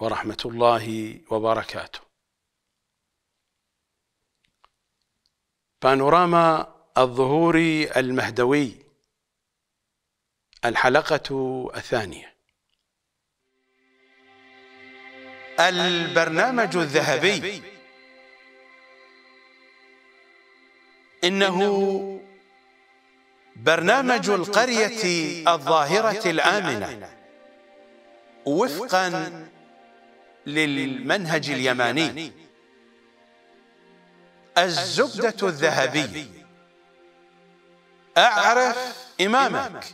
ورحمة الله وبركاته بانوراما الظهور المهدوي الحلقة الثانية البرنامج الذهبي إنه برنامج القرية الظاهرة الآمنة وفقاً للمنهج اليماني الزبدة الذهبية أعرف إمامك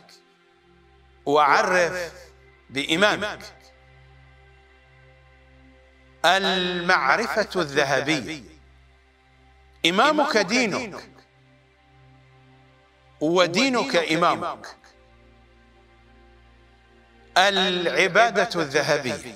وعرف بإمامك المعرفة الذهبية إمامك دينك ودينك إمامك العبادة الذهبية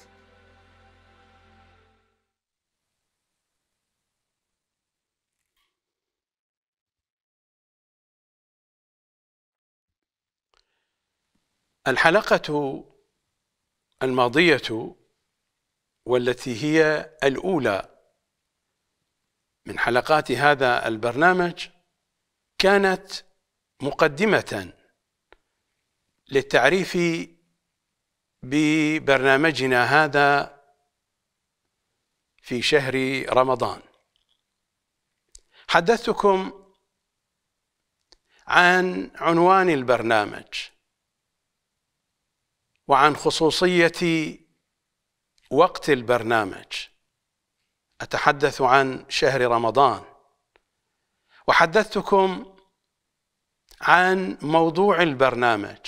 الحلقة الماضية والتي هي الأولى من حلقات هذا البرنامج كانت مقدمة للتعريف ببرنامجنا هذا في شهر رمضان حدثتكم عن عنوان البرنامج وعن خصوصية وقت البرنامج أتحدث عن شهر رمضان وحدثتكم عن موضوع البرنامج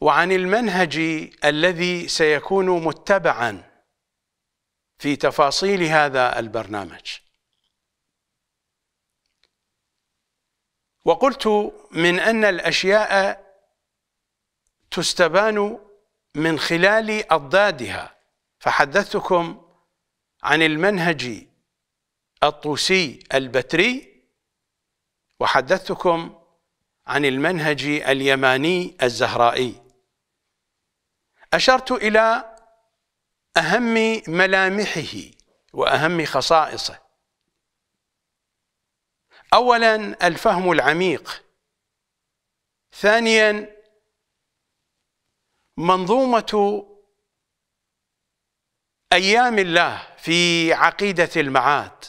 وعن المنهج الذي سيكون متبعا في تفاصيل هذا البرنامج وقلت من أن الأشياء تستبان من خلال أضدادها فحدثتكم عن المنهج الطوسي البتري وحدثتكم عن المنهج اليماني الزهرائي أشرت إلى أهم ملامحه وأهم خصائصه أولا الفهم العميق ثانيا منظومة أيام الله في عقيدة المعاد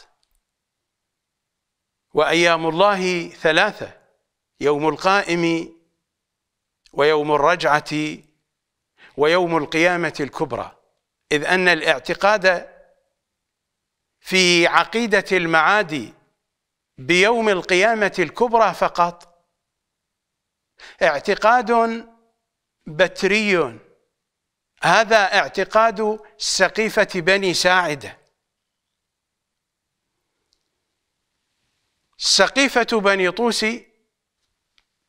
وأيام الله ثلاثة يوم القائم ويوم الرجعة ويوم القيامة الكبرى إذ أن الاعتقاد في عقيدة المعاد بيوم القيامة الكبرى فقط اعتقاد بتري هذا اعتقاد سقيفة بني ساعدة سقيفة بني طوسي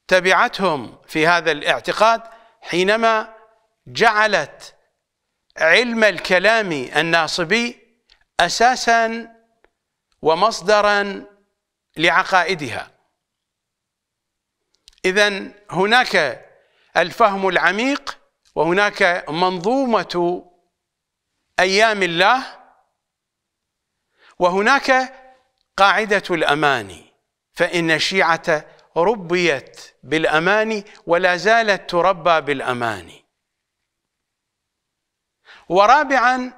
تبعتهم في هذا الاعتقاد حينما جعلت علم الكلام الناصبي أساسا ومصدرا لعقائدها إذا هناك الفهم العميق وهناك منظومة أيام الله وهناك قاعدة الأماني فإن الشيعة ربيت بالأماني ولا زالت تربى بالأماني ورابعا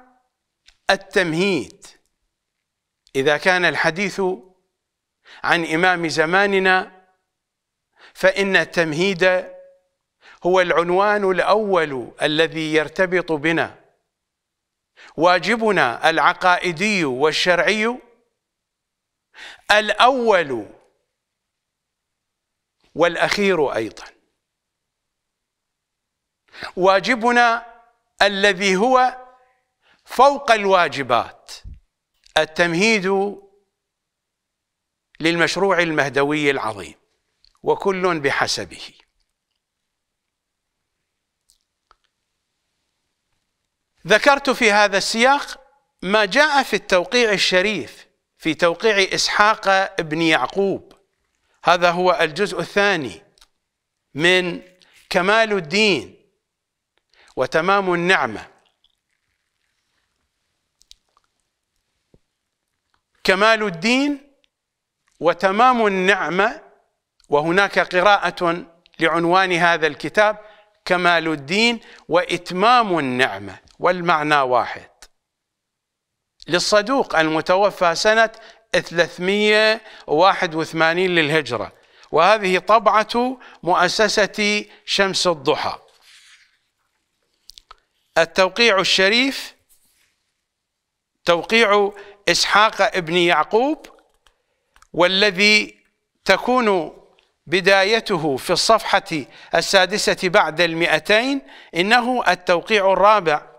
التمهيد إذا كان الحديث عن إمام زماننا فإن التمهيد هو العنوان الاول الذي يرتبط بنا واجبنا العقائدي والشرعي الاول والاخير ايضا واجبنا الذي هو فوق الواجبات التمهيد للمشروع المهدوي العظيم وكل بحسبه ذكرت في هذا السياق ما جاء في التوقيع الشريف في توقيع اسحاق ابن يعقوب هذا هو الجزء الثاني من كمال الدين وتمام النعمه كمال الدين وتمام النعمه وهناك قراءه لعنوان هذا الكتاب كمال الدين واتمام النعمه والمعنى واحد للصدوق المتوفى سنة 381 للهجرة وهذه طبعة مؤسسة شمس الضحى التوقيع الشريف توقيع إسحاق ابن يعقوب والذي تكون بدايته في الصفحة السادسة بعد المئتين إنه التوقيع الرابع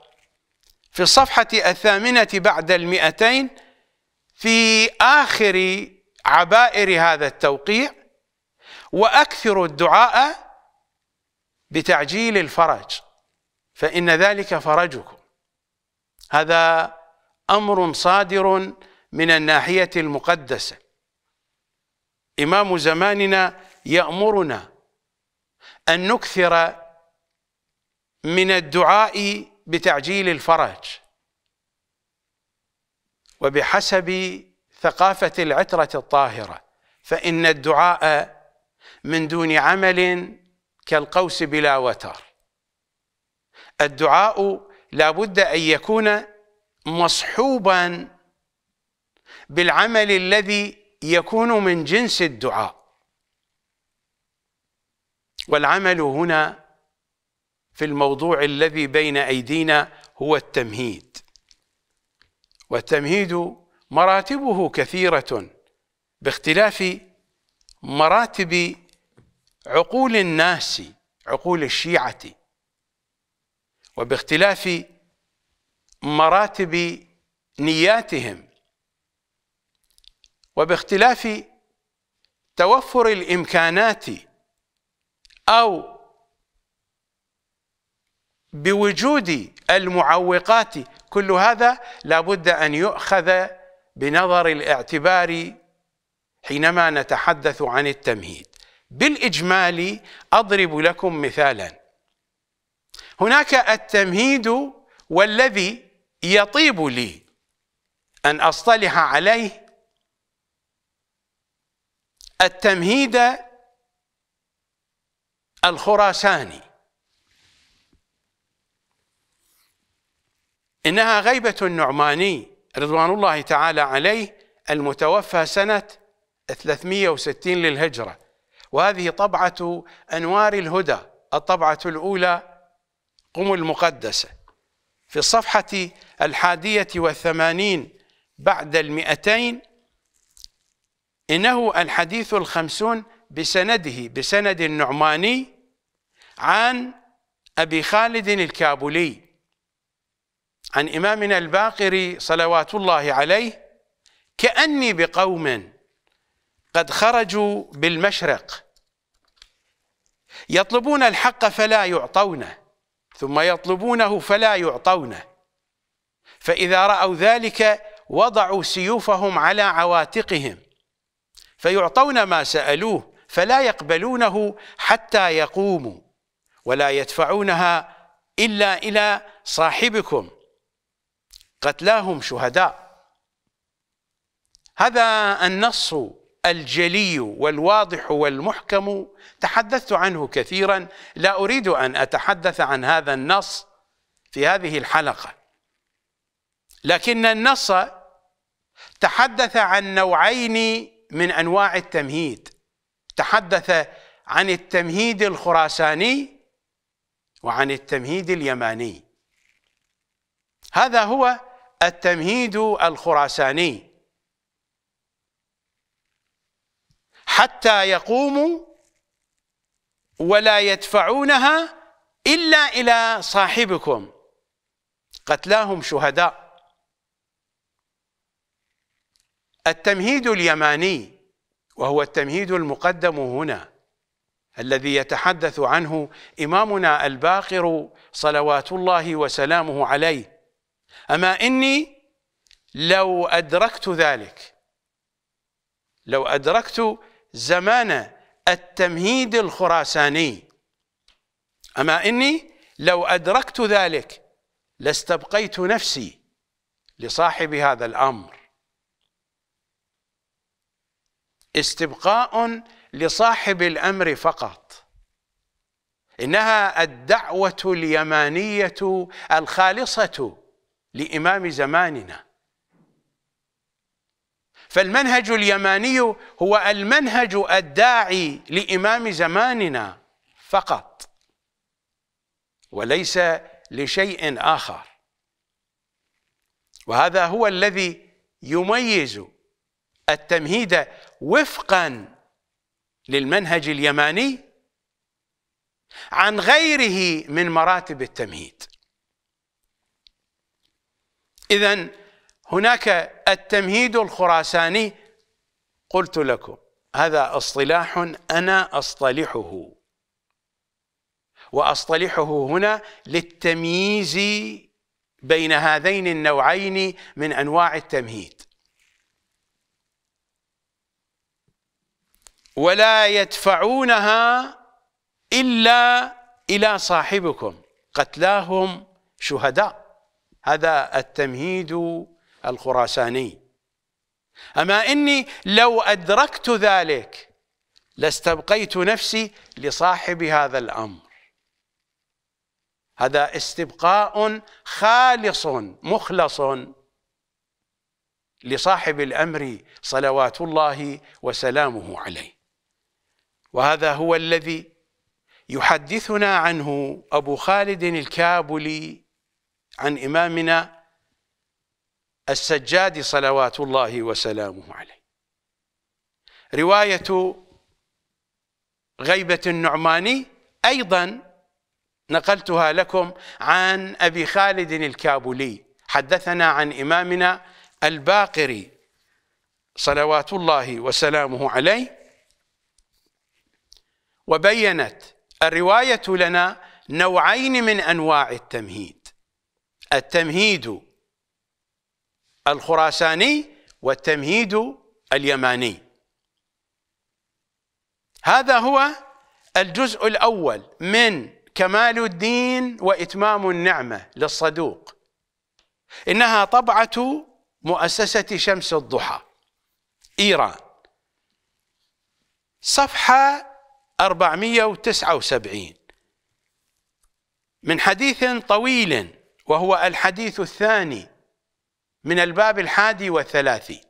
في الصفحة الثامنة بعد المئتين في آخر عبائر هذا التوقيع وأكثر الدعاء بتعجيل الفرج فإن ذلك فرجكم هذا أمر صادر من الناحية المقدسة إمام زماننا يأمرنا أن نكثر من الدعاء بتعجيل الفرج وبحسب ثقافة العترة الطاهرة فإن الدعاء من دون عمل كالقوس بلا وتر الدعاء لا بد أن يكون مصحوبا بالعمل الذي يكون من جنس الدعاء والعمل هنا في الموضوع الذي بين أيدينا هو التمهيد والتمهيد مراتبه كثيرة باختلاف مراتب عقول الناس عقول الشيعة وباختلاف مراتب نياتهم وباختلاف توفر الإمكانات أو بوجود المعوقات كل هذا لابد أن يؤخذ بنظر الاعتبار حينما نتحدث عن التمهيد بالإجمال أضرب لكم مثالا هناك التمهيد والذي يطيب لي أن أصطلح عليه التمهيد الخراساني إنها غيبة النعماني رضوان الله تعالى عليه المتوفى سنة 360 للهجرة وهذه طبعة أنوار الهدى الطبعة الأولى قم المقدسة في الصفحة الحادية والثمانين بعد المئتين إنه الحديث الخمسون بسنده بسند النعماني عن أبي خالد الكابولي عن إمامنا الباقر صلوات الله عليه كأني بقوم قد خرجوا بالمشرق يطلبون الحق فلا يعطونه ثم يطلبونه فلا يعطونه فإذا رأوا ذلك وضعوا سيوفهم على عواتقهم فيعطون ما سألوه فلا يقبلونه حتى يقوموا ولا يدفعونها إلا إلى صاحبكم قتلاهم شهداء هذا النص الجلي والواضح والمحكم تحدثت عنه كثيرا لا أريد أن أتحدث عن هذا النص في هذه الحلقة لكن النص تحدث عن نوعين من أنواع التمهيد تحدث عن التمهيد الخراساني وعن التمهيد اليماني هذا هو التمهيد الخراساني حتى يقوموا ولا يدفعونها إلا إلى صاحبكم قتلاهم شهداء التمهيد اليماني وهو التمهيد المقدم هنا الذي يتحدث عنه إمامنا الباقر صلوات الله وسلامه عليه أما إني لو أدركت ذلك لو أدركت زمان التمهيد الخراساني أما إني لو أدركت ذلك لاستبقيت نفسي لصاحب هذا الأمر استبقاء لصاحب الأمر فقط إنها الدعوة اليمانية الخالصة لإمام زماننا فالمنهج اليماني هو المنهج الداعي لإمام زماننا فقط وليس لشيء آخر وهذا هو الذي يميز التمهيد وفقا للمنهج اليماني عن غيره من مراتب التمهيد إذا هناك التمهيد الخراساني قلت لكم هذا اصطلاح أنا أصطلحه وأصطلحه هنا للتمييز بين هذين النوعين من أنواع التمهيد ولا يدفعونها إلا إلى صاحبكم قتلاهم شهداء هذا التمهيد الخراساني أما إني لو أدركت ذلك لاستبقيت نفسي لصاحب هذا الأمر هذا استبقاء خالص مخلص لصاحب الأمر صلوات الله وسلامه عليه وهذا هو الذي يحدثنا عنه أبو خالد الكابلي عن إمامنا السجاد صلوات الله وسلامه عليه رواية غيبة النعماني أيضا نقلتها لكم عن أبي خالد الكابولي حدثنا عن إمامنا الباقري صلوات الله وسلامه عليه وبينت الرواية لنا نوعين من أنواع التمهيد التمهيد الخراساني والتمهيد اليماني هذا هو الجزء الأول من كمال الدين وإتمام النعمة للصدوق إنها طبعة مؤسسة شمس الضحى إيران صفحة 479 من حديث طويل وهو الحديث الثاني من الباب الحادي والثلاثين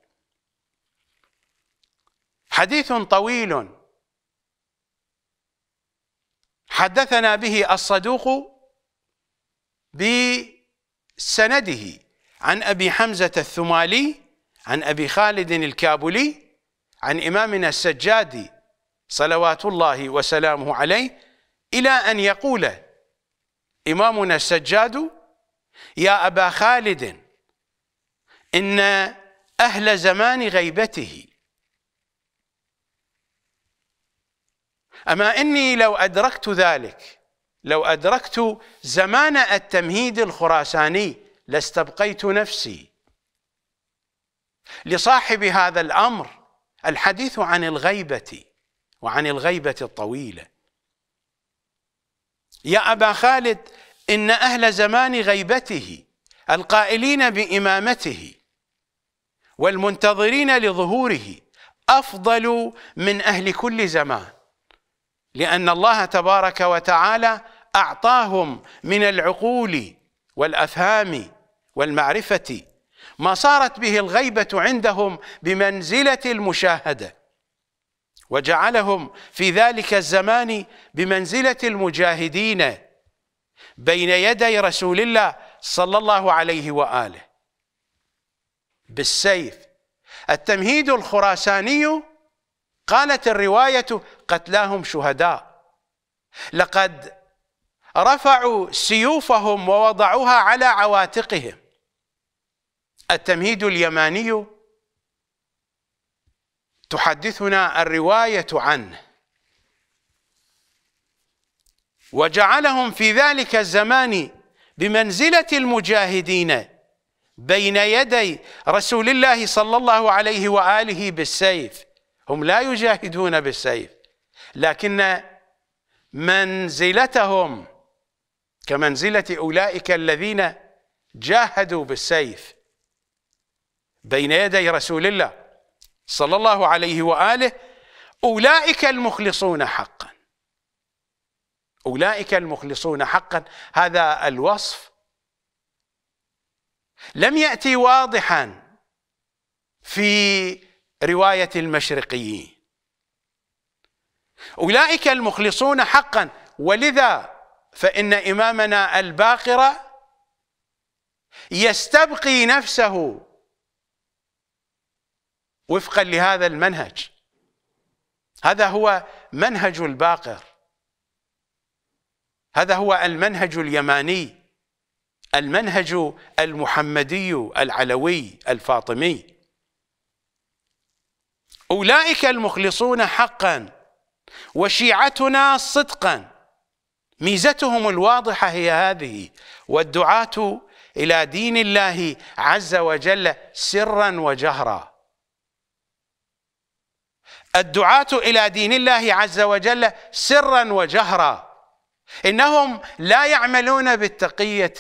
حديث طويل حدثنا به الصدوق بسنده عن أبي حمزة الثمالي عن أبي خالد الكابلي عن إمامنا السجاد صلوات الله وسلامه عليه إلى أن يقول إمامنا السجاد يا أبا خالد إن أهل زمان غيبته أما إني لو أدركت ذلك لو أدركت زمان التمهيد الخراساني لاستبقيت نفسي لصاحب هذا الأمر الحديث عن الغيبة وعن الغيبة الطويلة يا أبا خالد إن أهل زمان غيبته القائلين بإمامته والمنتظرين لظهوره أفضل من أهل كل زمان لأن الله تبارك وتعالى أعطاهم من العقول والأفهام والمعرفة ما صارت به الغيبة عندهم بمنزلة المشاهدة وجعلهم في ذلك الزمان بمنزلة المجاهدين بين يدي رسول الله صلى الله عليه واله بالسيف التمهيد الخراساني قالت الروايه قتلاهم شهداء لقد رفعوا سيوفهم ووضعوها على عواتقهم التمهيد اليماني تحدثنا الروايه عنه وجعلهم في ذلك الزمان بمنزلة المجاهدين بين يدي رسول الله صلى الله عليه وآله بالسيف هم لا يجاهدون بالسيف لكن منزلتهم كمنزلة أولئك الذين جاهدوا بالسيف بين يدي رسول الله صلى الله عليه وآله أولئك المخلصون حقا أولئك المخلصون حقا هذا الوصف لم يأتي واضحا في رواية المشرقيين أولئك المخلصون حقا ولذا فإن إمامنا الباقرة يستبقي نفسه وفقا لهذا المنهج هذا هو منهج الباقر هذا هو المنهج اليماني المنهج المحمدي العلوي الفاطمي أولئك المخلصون حقا وشيعتنا صدقا ميزتهم الواضحة هي هذه والدعاة إلى دين الله عز وجل سرا وجهرا الدعاة إلى دين الله عز وجل سرا وجهرا انهم لا يعملون بالتقيه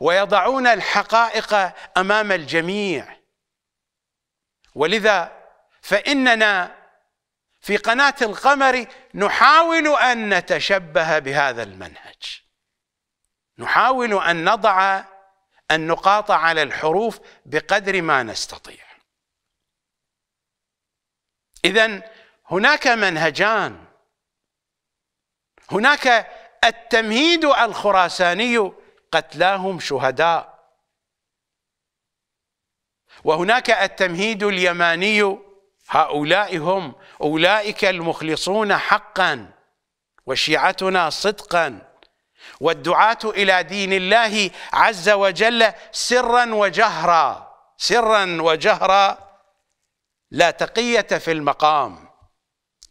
ويضعون الحقائق امام الجميع ولذا فاننا في قناه القمر نحاول ان نتشبه بهذا المنهج نحاول ان نضع النقاط على الحروف بقدر ما نستطيع اذا هناك منهجان هناك التمهيد الخراساني قتلاهم شهداء وهناك التمهيد اليماني هؤلاء هم أولئك المخلصون حقا وشيعتنا صدقا والدعاة إلى دين الله عز وجل سرا وجهرا سرا وجهرا لا تقية في المقام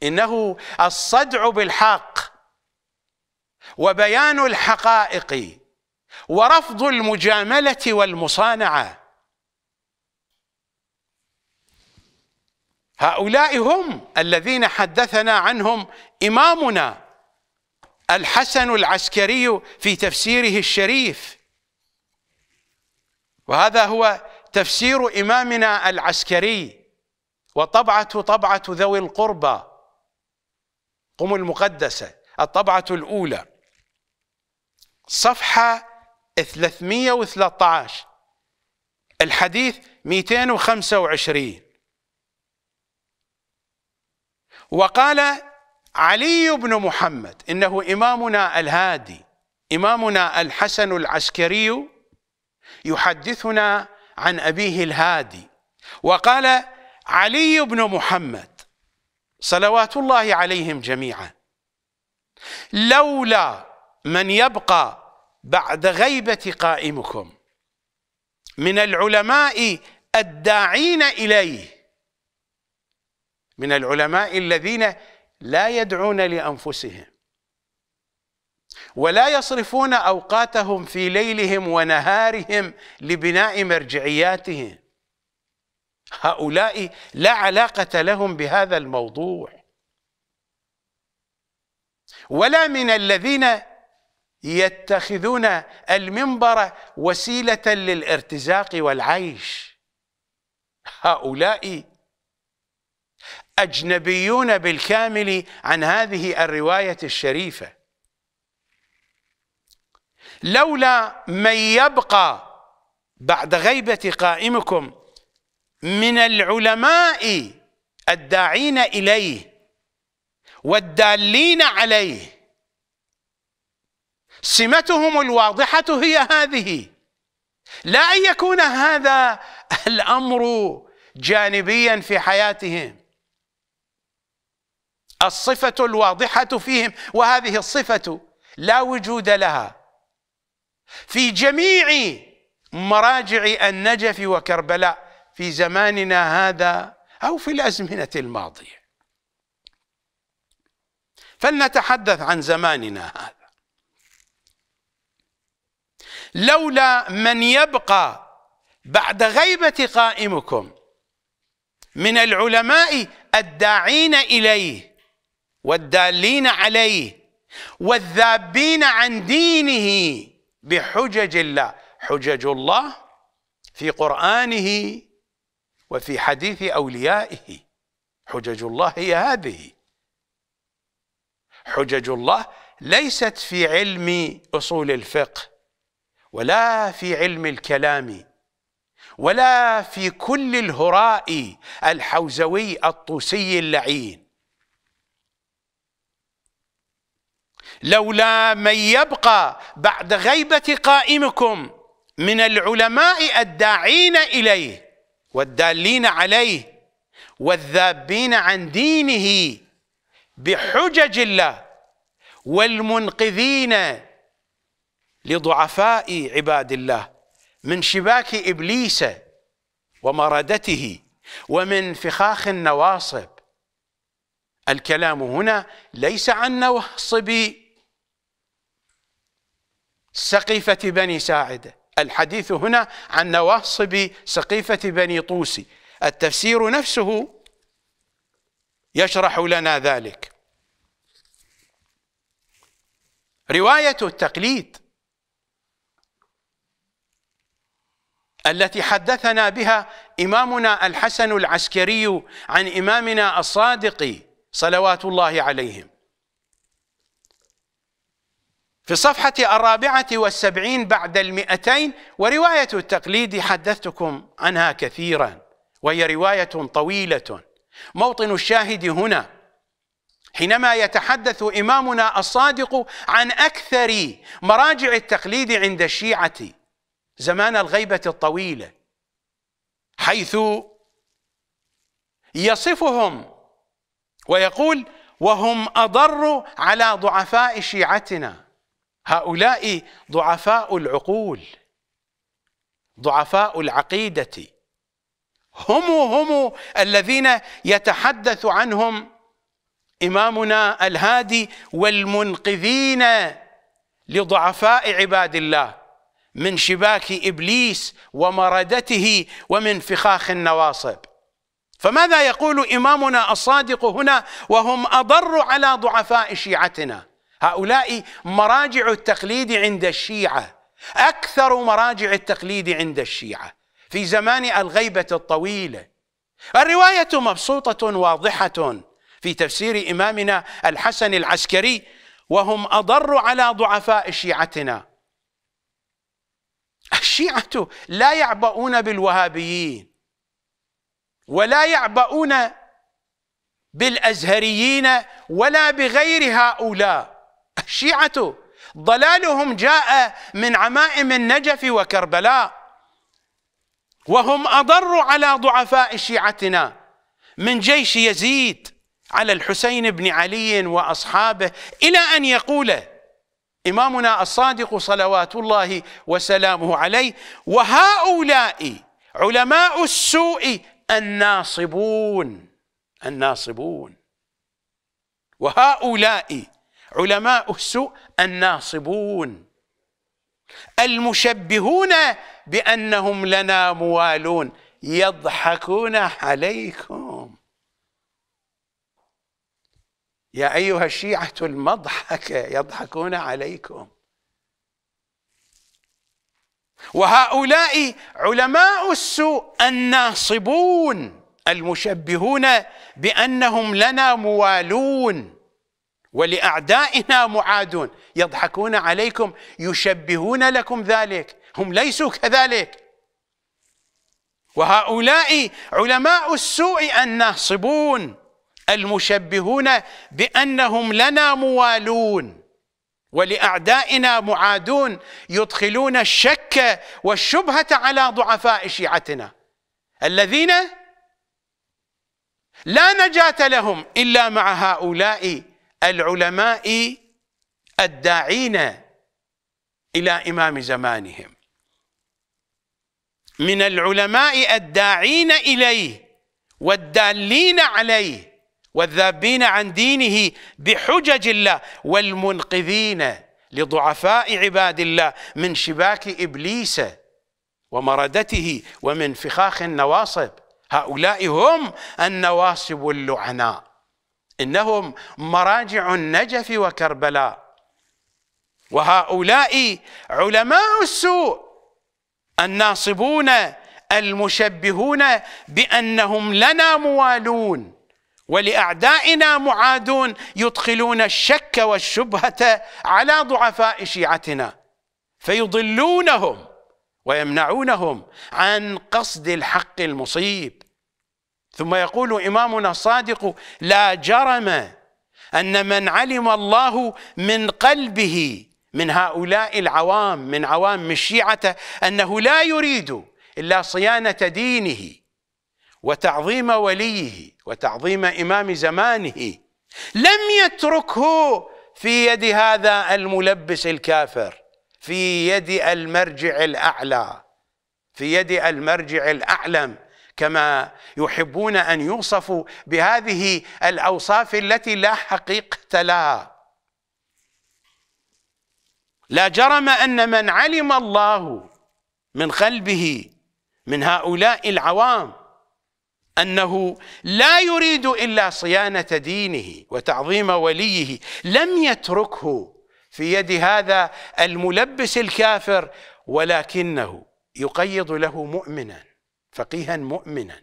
إنه الصدع بالحق وبيان الحقائق ورفض المجامله والمصانعه هؤلاء هم الذين حدثنا عنهم امامنا الحسن العسكري في تفسيره الشريف وهذا هو تفسير امامنا العسكري وطبعه طبعه ذوي القربى قم المقدسه الطبعه الاولى صفحة 313 الحديث 225 وقال علي بن محمد إنه إمامنا الهادي إمامنا الحسن العسكري يحدثنا عن أبيه الهادي وقال علي بن محمد صلوات الله عليهم جميعا لولا من يبقى بعد غيبة قائمكم من العلماء الداعين إليه من العلماء الذين لا يدعون لأنفسهم ولا يصرفون أوقاتهم في ليلهم ونهارهم لبناء مرجعياتهم هؤلاء لا علاقة لهم بهذا الموضوع ولا من الذين يتخذون المنبر وسيله للارتزاق والعيش هؤلاء اجنبيون بالكامل عن هذه الروايه الشريفه لولا من يبقى بعد غيبه قائمكم من العلماء الداعين اليه والدالين عليه سمتهم الواضحة هي هذه لا أن يكون هذا الأمر جانبيا في حياتهم الصفة الواضحة فيهم وهذه الصفة لا وجود لها في جميع مراجع النجف وكربلاء في زماننا هذا أو في الأزمنة الماضية فلنتحدث عن زماننا هذا لولا من يبقى بعد غيبة قائمكم من العلماء الداعين إليه والدالين عليه والذابين عن دينه بحجج الله حجج الله في قرآنه وفي حديث أوليائه حجج الله هي هذه حجج الله ليست في علم أصول الفقه ولا في علم الكلام ولا في كل الهراء الحوزوي الطوسي اللعين لولا من يبقى بعد غيبة قائمكم من العلماء الداعين إليه والدالين عليه والذابين عن دينه بحجج الله والمنقذين لضعفاء عباد الله من شباك ابليس ومردته ومن فخاخ النواصب الكلام هنا ليس عن نواصب سقيفة بني ساعدة الحديث هنا عن نواصب سقيفة بني طوسي التفسير نفسه يشرح لنا ذلك رواية التقليد التي حدثنا بها إمامنا الحسن العسكري عن إمامنا الصادق صلوات الله عليهم في الصفحة الرابعة والسبعين بعد المئتين ورواية التقليد حدثتكم عنها كثيرا وهي رواية طويلة موطن الشاهد هنا حينما يتحدث إمامنا الصادق عن أكثر مراجع التقليد عند الشيعة زمان الغيبة الطويلة حيث يصفهم ويقول وهم أضر على ضعفاء شيعتنا هؤلاء ضعفاء العقول ضعفاء العقيدة هم هم الذين يتحدث عنهم إمامنا الهادي والمنقذين لضعفاء عباد الله من شباك ابليس ومردته ومن فخاخ النواصب فماذا يقول امامنا الصادق هنا وهم اضر على ضعفاء شيعتنا هؤلاء مراجع التقليد عند الشيعه اكثر مراجع التقليد عند الشيعه في زمان الغيبه الطويله الروايه مبسوطه واضحه في تفسير امامنا الحسن العسكري وهم اضر على ضعفاء شيعتنا الشيعة لا يعبؤون بالوهابيين ولا يعبؤون بالأزهريين ولا بغير هؤلاء الشيعة ضلالهم جاء من عمائم النجف وكربلاء وهم أضر على ضعفاء شيعتنا من جيش يزيد على الحسين بن علي وأصحابه إلى أن يقول إمامنا الصادق صلوات الله وسلامه عليه وهؤلاء علماء السوء الناصبون الناصبون وهؤلاء علماء السوء الناصبون المشبهون بأنهم لنا موالون يضحكون عليكم يا أيها الشيعة المضحكة يضحكون عليكم وهؤلاء علماء السوء الناصبون المشبهون بأنهم لنا موالون ولأعدائنا معادون يضحكون عليكم يشبهون لكم ذلك هم ليسوا كذلك وهؤلاء علماء السوء الناصبون المشبهون بانهم لنا موالون ولاعدائنا معادون يدخلون الشك والشبهه على ضعفاء شيعتنا الذين لا نجاه لهم الا مع هؤلاء العلماء الداعين الى امام زمانهم من العلماء الداعين اليه والدالين عليه والذابين عن دينه بحجج الله والمنقذين لضعفاء عباد الله من شباك إبليس ومردته ومن فخاخ النواصب هؤلاء هم النواصب اللعناء إنهم مراجع النجف وكربلاء وهؤلاء علماء السوء الناصبون المشبهون بأنهم لنا موالون ولاعدائنا معادون يدخلون الشك والشبهه على ضعفاء شيعتنا فيضلونهم ويمنعونهم عن قصد الحق المصيب ثم يقول امامنا الصادق لا جرم ان من علم الله من قلبه من هؤلاء العوام من عوام الشيعه انه لا يريد الا صيانه دينه وتعظيم وليه وتعظيم إمام زمانه لم يتركه في يد هذا الملبس الكافر في يد المرجع الأعلى في يد المرجع الأعلم كما يحبون أن يوصفوا بهذه الأوصاف التي لا حقيقة لها لا جرم أن من علم الله من قلبه من هؤلاء العوام انه لا يريد الا صيانه دينه وتعظيم وليه لم يتركه في يد هذا الملبس الكافر ولكنه يقيض له مؤمنا فقيها مؤمنا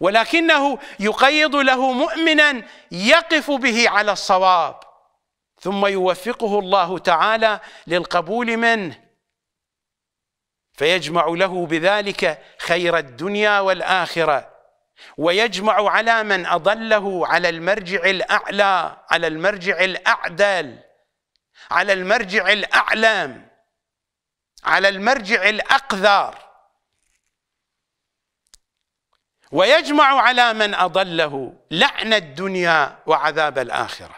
ولكنه يقيض له مؤمنا يقف به على الصواب ثم يوفقه الله تعالى للقبول منه فيجمع له بذلك خير الدنيا والاخره ويجمع على من اضله على المرجع الاعلى على المرجع الاعدل على المرجع الاعلم على المرجع الاقذر ويجمع على من اضله لعن الدنيا وعذاب الاخره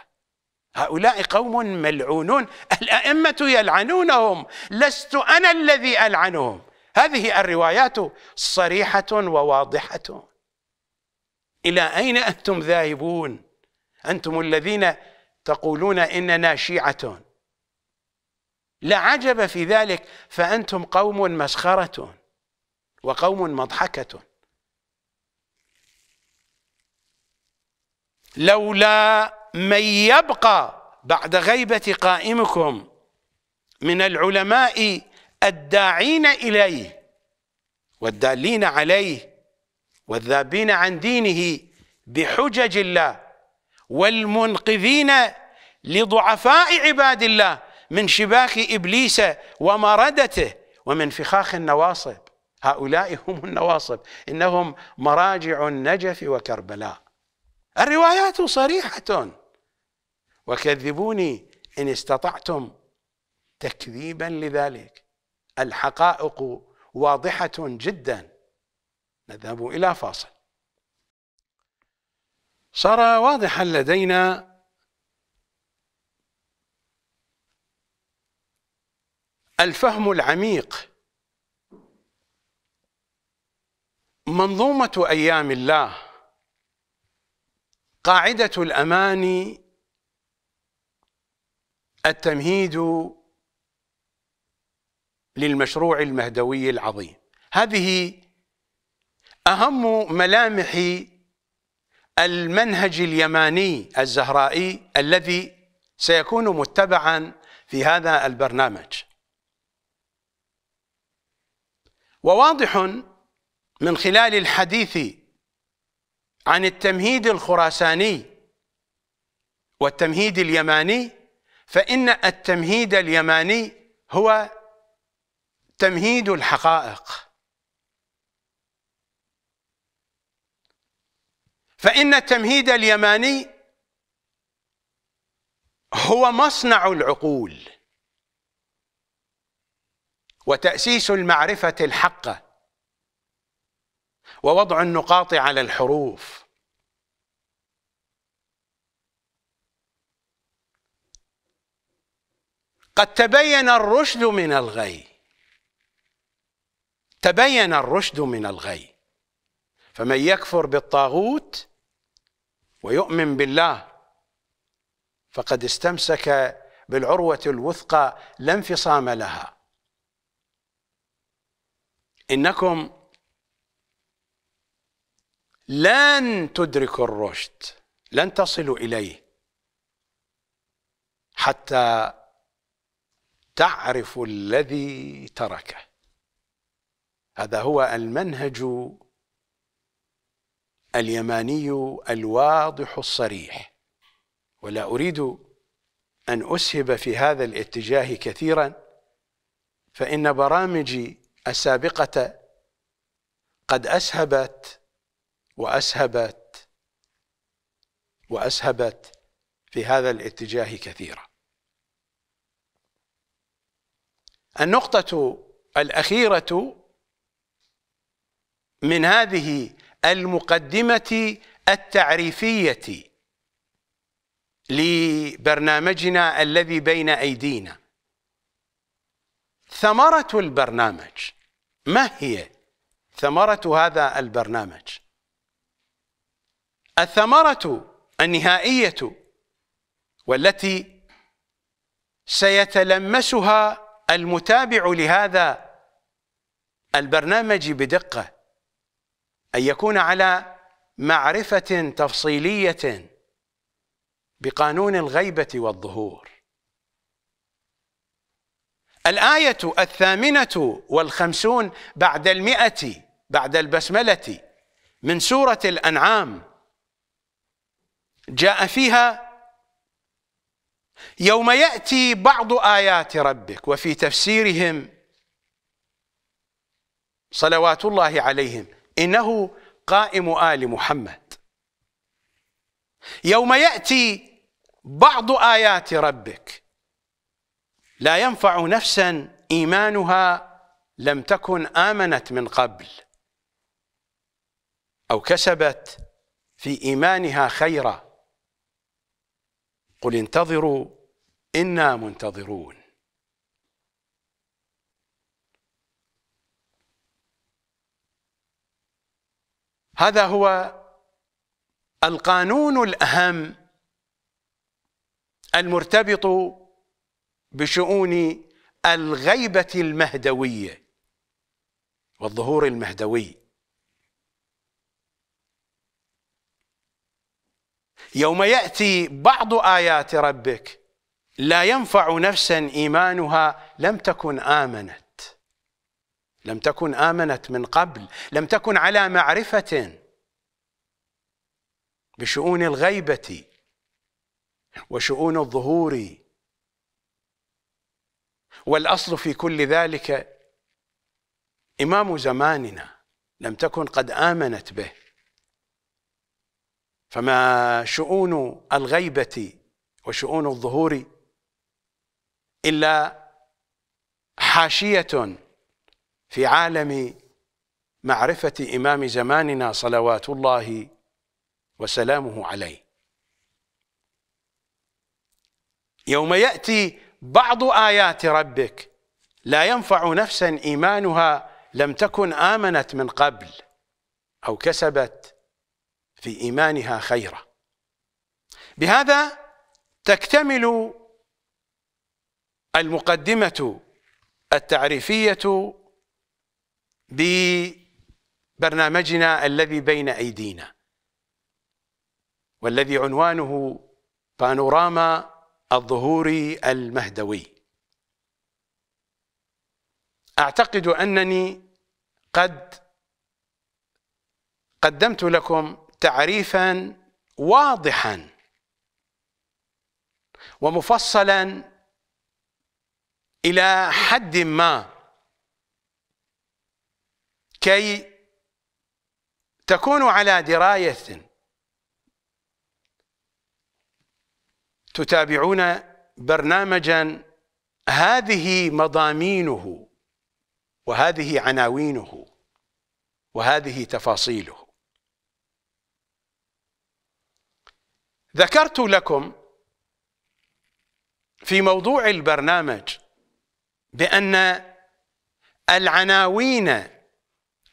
هؤلاء قوم ملعونون الائمه يلعنونهم لست انا الذي العنهم هذه الروايات صريحه وواضحه إلى أين أنتم ذاهبون أنتم الذين تقولون إننا شيعة لا عجب في ذلك فأنتم قوم مسخرة وقوم مضحكة لولا من يبقى بعد غيبة قائمكم من العلماء الداعين إليه والدالين عليه والذابين عن دينه بحجج الله والمنقذين لضعفاء عباد الله من شباك إبليس ومردته ومن فخاخ النواصب هؤلاء هم النواصب إنهم مراجع النجف وكربلاء الروايات صريحة وكذبوني إن استطعتم تكذيبا لذلك الحقائق واضحة جدا نذهب إلى فاصل صار واضحا لدينا الفهم العميق منظومة أيام الله قاعدة الأمان التمهيد للمشروع المهدوي العظيم هذه أهم ملامح المنهج اليماني الزهرائي الذي سيكون متبعا في هذا البرنامج وواضح من خلال الحديث عن التمهيد الخراساني والتمهيد اليماني فإن التمهيد اليماني هو تمهيد الحقائق فإن التمهيد اليماني هو مصنع العقول وتأسيس المعرفة الحقة ووضع النقاط على الحروف قد تبين الرشد من الغي تبين الرشد من الغي فمن يكفر بالطاغوت ويؤمن بالله فقد استمسك بالعروة الوثقى لا انفصام لها إنكم لن تدركوا الرشد لن تصلوا إليه حتى تعرفوا الذي تركه هذا هو المنهج اليماني الواضح الصريح ولا أريد أن أسهب في هذا الاتجاه كثيرا فإن برامجي السابقة قد أسهبت وأسهبت وأسهبت في هذا الاتجاه كثيرا النقطة الأخيرة من هذه المقدمة التعريفية لبرنامجنا الذي بين أيدينا ثمرة البرنامج ما هي ثمرة هذا البرنامج الثمرة النهائية والتي سيتلمسها المتابع لهذا البرنامج بدقة أن يكون على معرفة تفصيلية بقانون الغيبة والظهور الآية الثامنة والخمسون بعد المئة بعد البسملة من سورة الأنعام جاء فيها يوم يأتي بعض آيات ربك وفي تفسيرهم صلوات الله عليهم إنه قائم آل محمد يوم يأتي بعض آيات ربك لا ينفع نفسا إيمانها لم تكن آمنت من قبل أو كسبت في إيمانها خيرا قل انتظروا إنا منتظرون هذا هو القانون الأهم المرتبط بشؤون الغيبة المهدوية والظهور المهدوي يوم يأتي بعض آيات ربك لا ينفع نفسا إيمانها لم تكن آمنت لم تكن امنت من قبل لم تكن على معرفه بشؤون الغيبه وشؤون الظهور والاصل في كل ذلك امام زماننا لم تكن قد امنت به فما شؤون الغيبه وشؤون الظهور الا حاشيه في عالم معرفة إمام زماننا صلوات الله وسلامه عليه يوم يأتي بعض آيات ربك لا ينفع نفسا إيمانها لم تكن آمنت من قبل أو كسبت في إيمانها خيرا بهذا تكتمل المقدمة التعريفية ببرنامجنا الذي بين أيدينا والذي عنوانه بانوراما الظهور المهدوي أعتقد أنني قد قدمت لكم تعريفا واضحا ومفصلا إلى حد ما كي تكونوا على دراية تتابعون برنامجا هذه مضامينه وهذه عناوينه وهذه تفاصيله ذكرت لكم في موضوع البرنامج بأن العناوين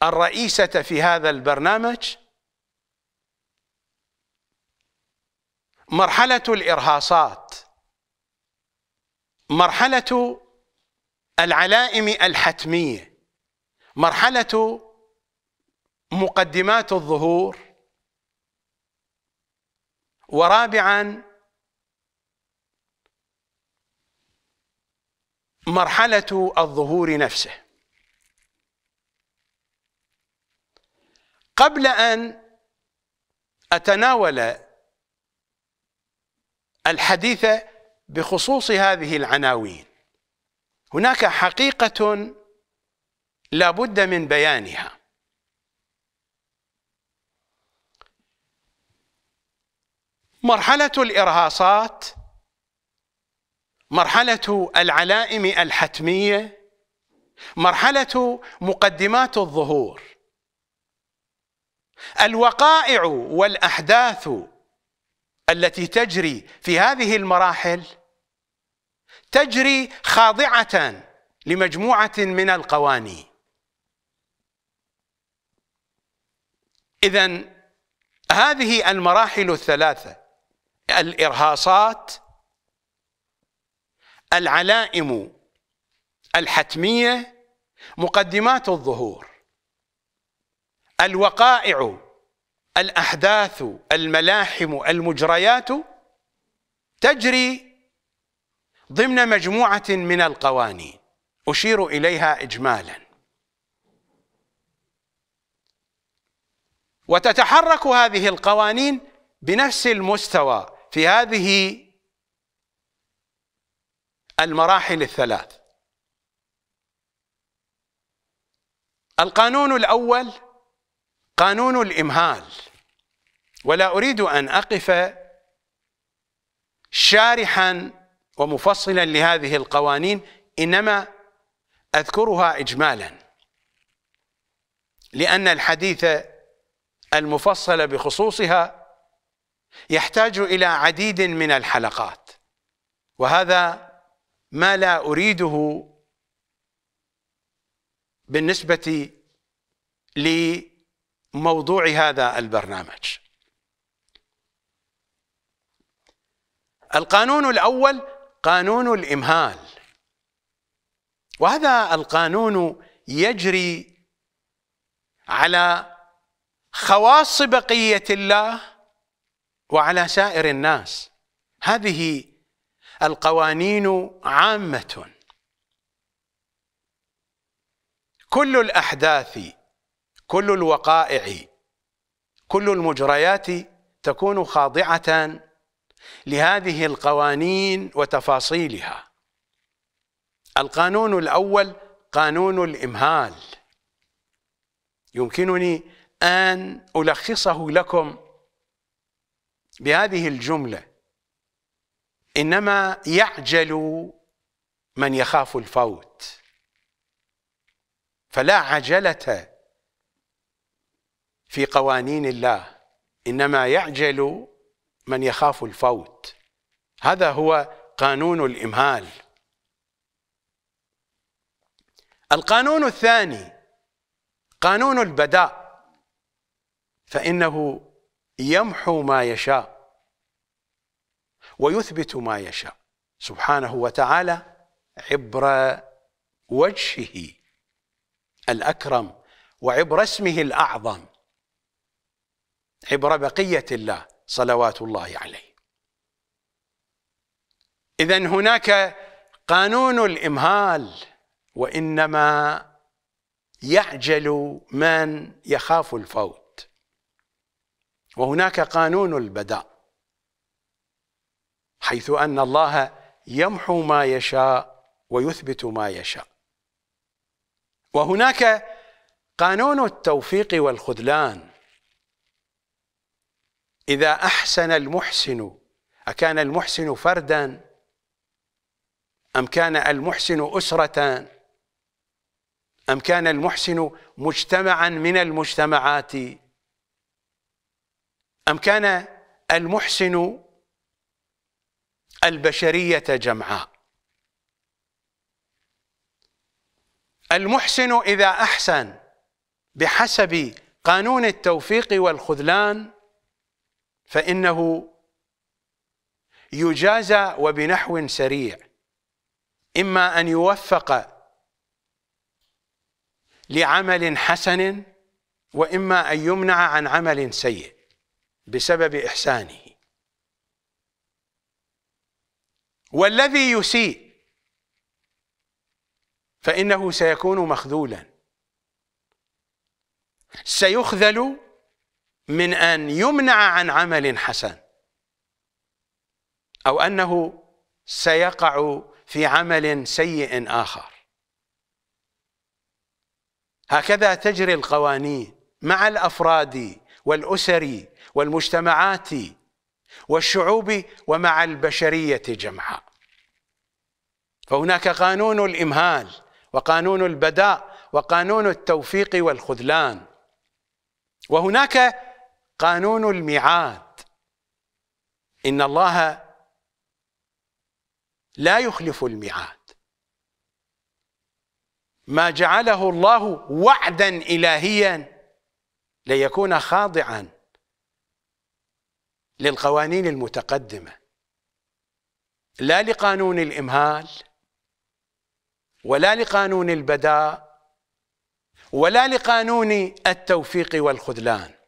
الرئيسة في هذا البرنامج مرحلة الإرهاصات مرحلة العلائم الحتمية مرحلة مقدمات الظهور ورابعا مرحلة الظهور نفسه قبل أن أتناول الحديث بخصوص هذه العناوين هناك حقيقة لا بد من بيانها مرحلة الإرهاصات مرحلة العلائم الحتمية مرحلة مقدمات الظهور الوقائع والأحداث التي تجري في هذه المراحل تجري خاضعة لمجموعة من القوانين إذا هذه المراحل الثلاثة الإرهاصات العلائم الحتمية مقدمات الظهور الوقائع الأحداث الملاحم المجريات تجري ضمن مجموعة من القوانين أشير إليها إجمالا وتتحرك هذه القوانين بنفس المستوى في هذه المراحل الثلاث القانون الأول قانون الإمهال ولا أريد أن أقف شارحا ومفصلا لهذه القوانين إنما أذكرها إجمالا لأن الحديث المفصل بخصوصها يحتاج إلى عديد من الحلقات وهذا ما لا أريده بالنسبة لي موضوع هذا البرنامج القانون الأول قانون الإمهال وهذا القانون يجري على خواص بقية الله وعلى سائر الناس هذه القوانين عامة كل الأحداث كل الوقائع كل المجريات تكون خاضعة لهذه القوانين وتفاصيلها القانون الأول قانون الإمهال يمكنني أن ألخصه لكم بهذه الجملة إنما يعجل من يخاف الفوت فلا عجلة في قوانين الله انما يعجل من يخاف الفوت هذا هو قانون الامهال القانون الثاني قانون البداء فانه يمحو ما يشاء ويثبت ما يشاء سبحانه وتعالى عبر وجهه الاكرم وعبر اسمه الاعظم عبر بقية الله صلوات الله عليه إذا هناك قانون الإمهال وإنما يعجل من يخاف الفوت وهناك قانون البداء حيث أن الله يمحو ما يشاء ويثبت ما يشاء وهناك قانون التوفيق والخذلان إذا أحسن المحسن أكان المحسن فردا أم كان المحسن أسرة أم كان المحسن مجتمعا من المجتمعات أم كان المحسن البشرية جمعاء المحسن إذا أحسن بحسب قانون التوفيق والخذلان فإنه يجازى وبنحو سريع إما أن يوفق لعمل حسن وإما أن يمنع عن عمل سيء بسبب إحسانه والذي يسيء فإنه سيكون مخذولا سيخذل من أن يمنع عن عمل حسن أو أنه سيقع في عمل سيء آخر هكذا تجري القوانين مع الأفراد والأسر والمجتمعات والشعوب ومع البشرية جمعاء فهناك قانون الإمهال وقانون البداء وقانون التوفيق والخذلان وهناك قانون الميعاد إن الله لا يخلف الميعاد ما جعله الله وعدا إلهيا ليكون خاضعا للقوانين المتقدمة لا لقانون الإمهال ولا لقانون البداء ولا لقانون التوفيق والخذلان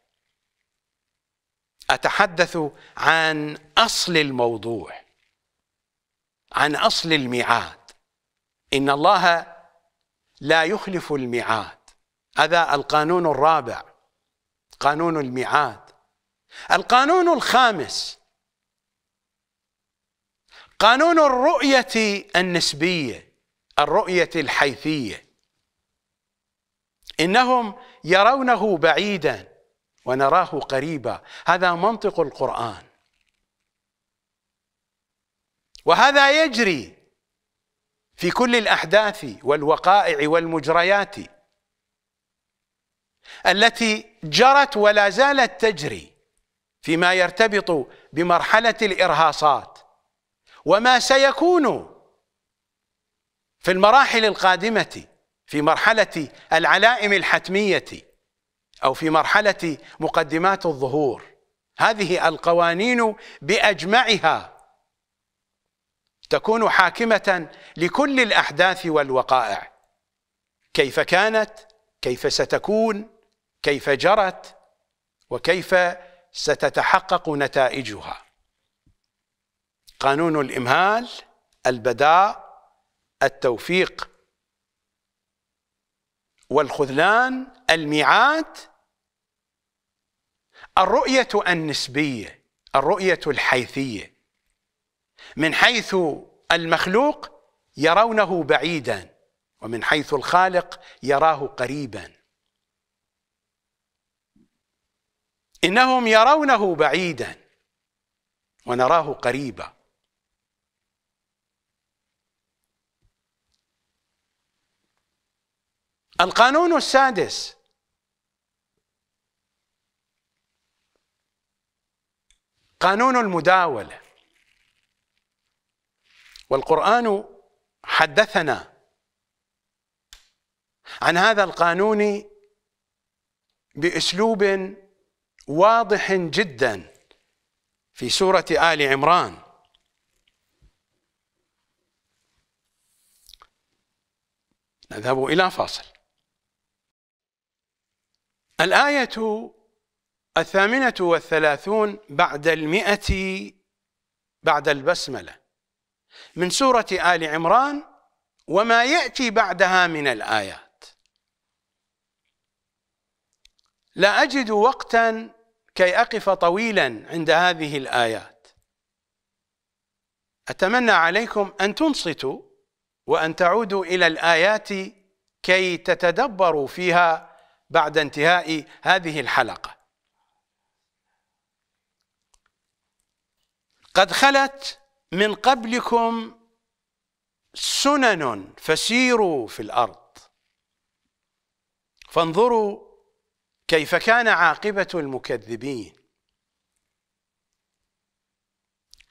اتحدث عن اصل الموضوع عن اصل الميعاد ان الله لا يخلف الميعاد هذا القانون الرابع قانون الميعاد القانون الخامس قانون الرؤية النسبية الرؤية الحيثية إنهم يرونه بعيدا ونراه قريبا هذا منطق القرآن وهذا يجري في كل الأحداث والوقائع والمجريات التي جرت ولا زالت تجري فيما يرتبط بمرحلة الإرهاصات وما سيكون في المراحل القادمة في مرحلة العلائم الحتمية أو في مرحلة مقدمات الظهور هذه القوانين بأجمعها تكون حاكمة لكل الأحداث والوقائع كيف كانت كيف ستكون كيف جرت وكيف ستتحقق نتائجها قانون الإمهال البداء التوفيق والخذلان الميعاد الرؤية النسبية الرؤية الحيثية من حيث المخلوق يرونه بعيدا ومن حيث الخالق يراه قريبا إنهم يرونه بعيدا ونراه قريبا القانون السادس قانون المداوله والقران حدثنا عن هذا القانون باسلوب واضح جدا في سوره ال عمران نذهب الى فاصل الايه الثامنة والثلاثون بعد المئة بعد البسملة من سورة آل عمران وما يأتي بعدها من الآيات لا أجد وقتا كي أقف طويلا عند هذه الآيات أتمنى عليكم أن تنصتوا وأن تعودوا إلى الآيات كي تتدبروا فيها بعد انتهاء هذه الحلقة قد خلت من قبلكم سنن فسيروا في الأرض فانظروا كيف كان عاقبة المكذبين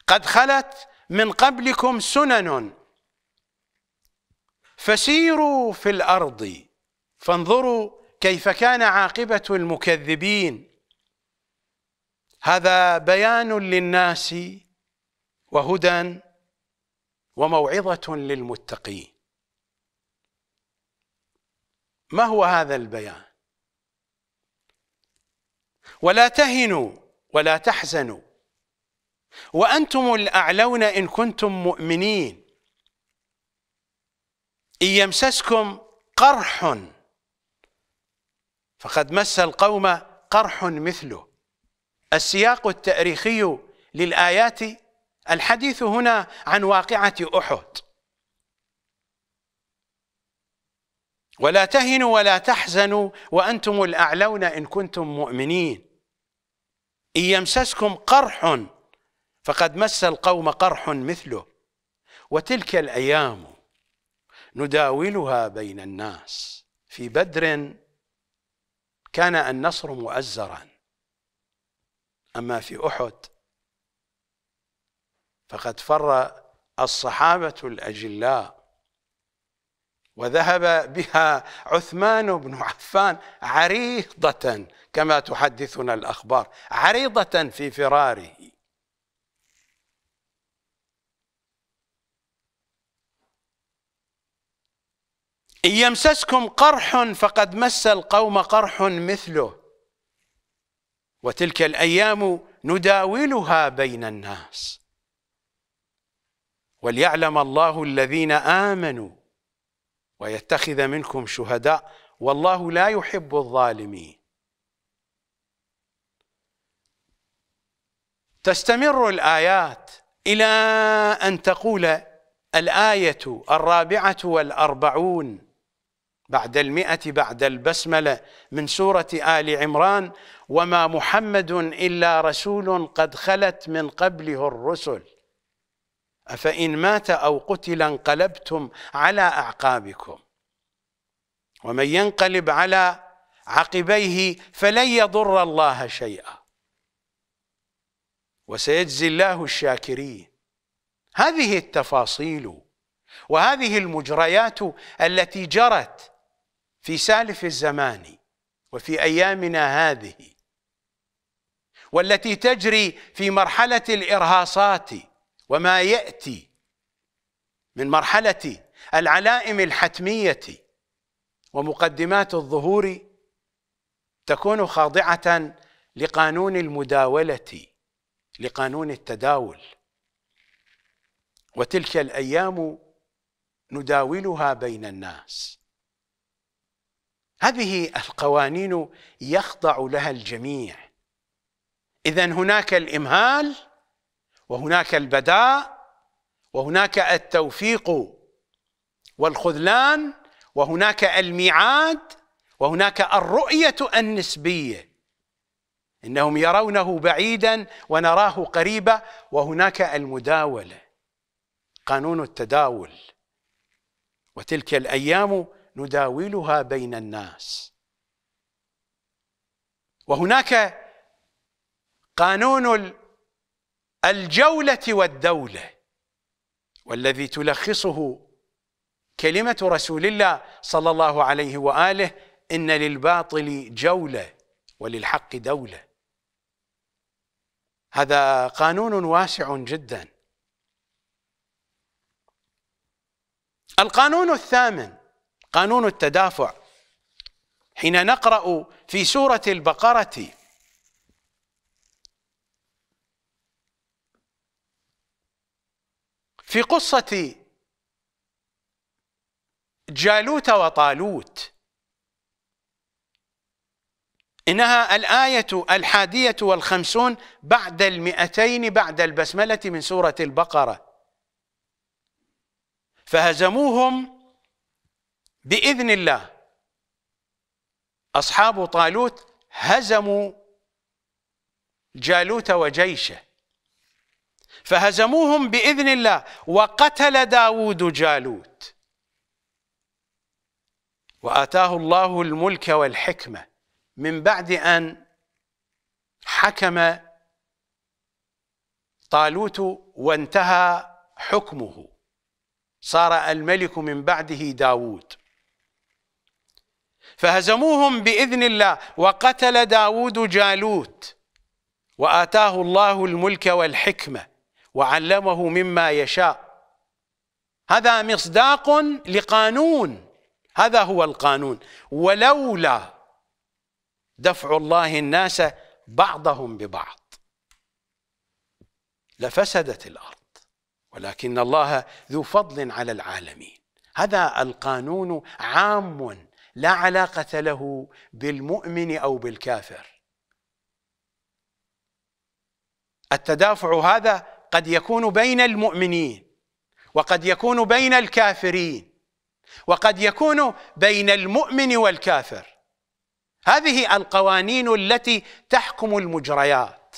قد خلت من قبلكم سنن فسيروا في الأرض فانظروا كيف كان عاقبة المكذبين هذا بيان للناس وهدى وموعظة للمتقين ما هو هذا البيان ولا تهنوا ولا تحزنوا وأنتم الأعلون إن كنتم مؤمنين إن يمسسكم قرح فقد مس القوم قرح مثله السياق التاريخي للآيات الحديث هنا عن واقعة أحد ولا تهنوا ولا تحزنوا وأنتم الأعلون إن كنتم مؤمنين إن يمسسكم قرح فقد مس القوم قرح مثله وتلك الأيام نداولها بين الناس في بدر كان النصر مؤزرا أما في أحد فقد فر الصحابة الأجلاء وذهب بها عثمان بن عفان عريضة كما تحدثنا الأخبار عريضة في فراره إن يمسسكم قرح فقد مس القوم قرح مثله وتلك الأيام نداولها بين الناس وليعلم الله الذين آمنوا ويتخذ منكم شهداء والله لا يحب الظالمين تستمر الآيات إلى أن تقول الآية الرابعة والأربعون بعد المئة بعد البسملة من سورة آل عمران وما محمد إلا رسول قد خلت من قبله الرسل أفإن مات أو قتل انقلبتم على أعقابكم ومن ينقلب على عقبيه فلن يضر الله شيئا وسيجزي الله الشاكرين هذه التفاصيل وهذه المجريات التي جرت في سالف الزمان وفي أيامنا هذه والتي تجري في مرحلة الإرهاصات وما ياتي من مرحله العلائم الحتميه ومقدمات الظهور تكون خاضعه لقانون المداوله لقانون التداول وتلك الايام نداولها بين الناس هذه القوانين يخضع لها الجميع اذا هناك الامهال وهناك البداء وهناك التوفيق والخذلان وهناك الميعاد وهناك الرؤية النسبية إنهم يرونه بعيدا ونراه قريبا وهناك المداولة قانون التداول وتلك الأيام نداولها بين الناس وهناك قانون الجولة والدولة والذي تلخصه كلمة رسول الله صلى الله عليه وآله إن للباطل جولة وللحق دولة هذا قانون واسع جدا القانون الثامن قانون التدافع حين نقرأ في سورة البقرة في قصة جالوت وطالوت إنها الآية الحادية والخمسون بعد المئتين بعد البسملة من سورة البقرة فهزموهم بإذن الله أصحاب طالوت هزموا جالوت وجيشه فهزموهم بإذن الله وقتل داود جالوت وآتاه الله الملك والحكمة من بعد أن حكم طالوت وانتهى حكمه صار الملك من بعده داود فهزموهم بإذن الله وقتل داود جالوت وآتاه الله الملك والحكمة وعلمه مما يشاء هذا مصداق لقانون هذا هو القانون ولولا دفع الله الناس بعضهم ببعض لفسدت الارض ولكن الله ذو فضل على العالمين هذا القانون عام لا علاقه له بالمؤمن او بالكافر التدافع هذا قد يكون بين المؤمنين وقد يكون بين الكافرين وقد يكون بين المؤمن والكافر هذه القوانين التي تحكم المجريات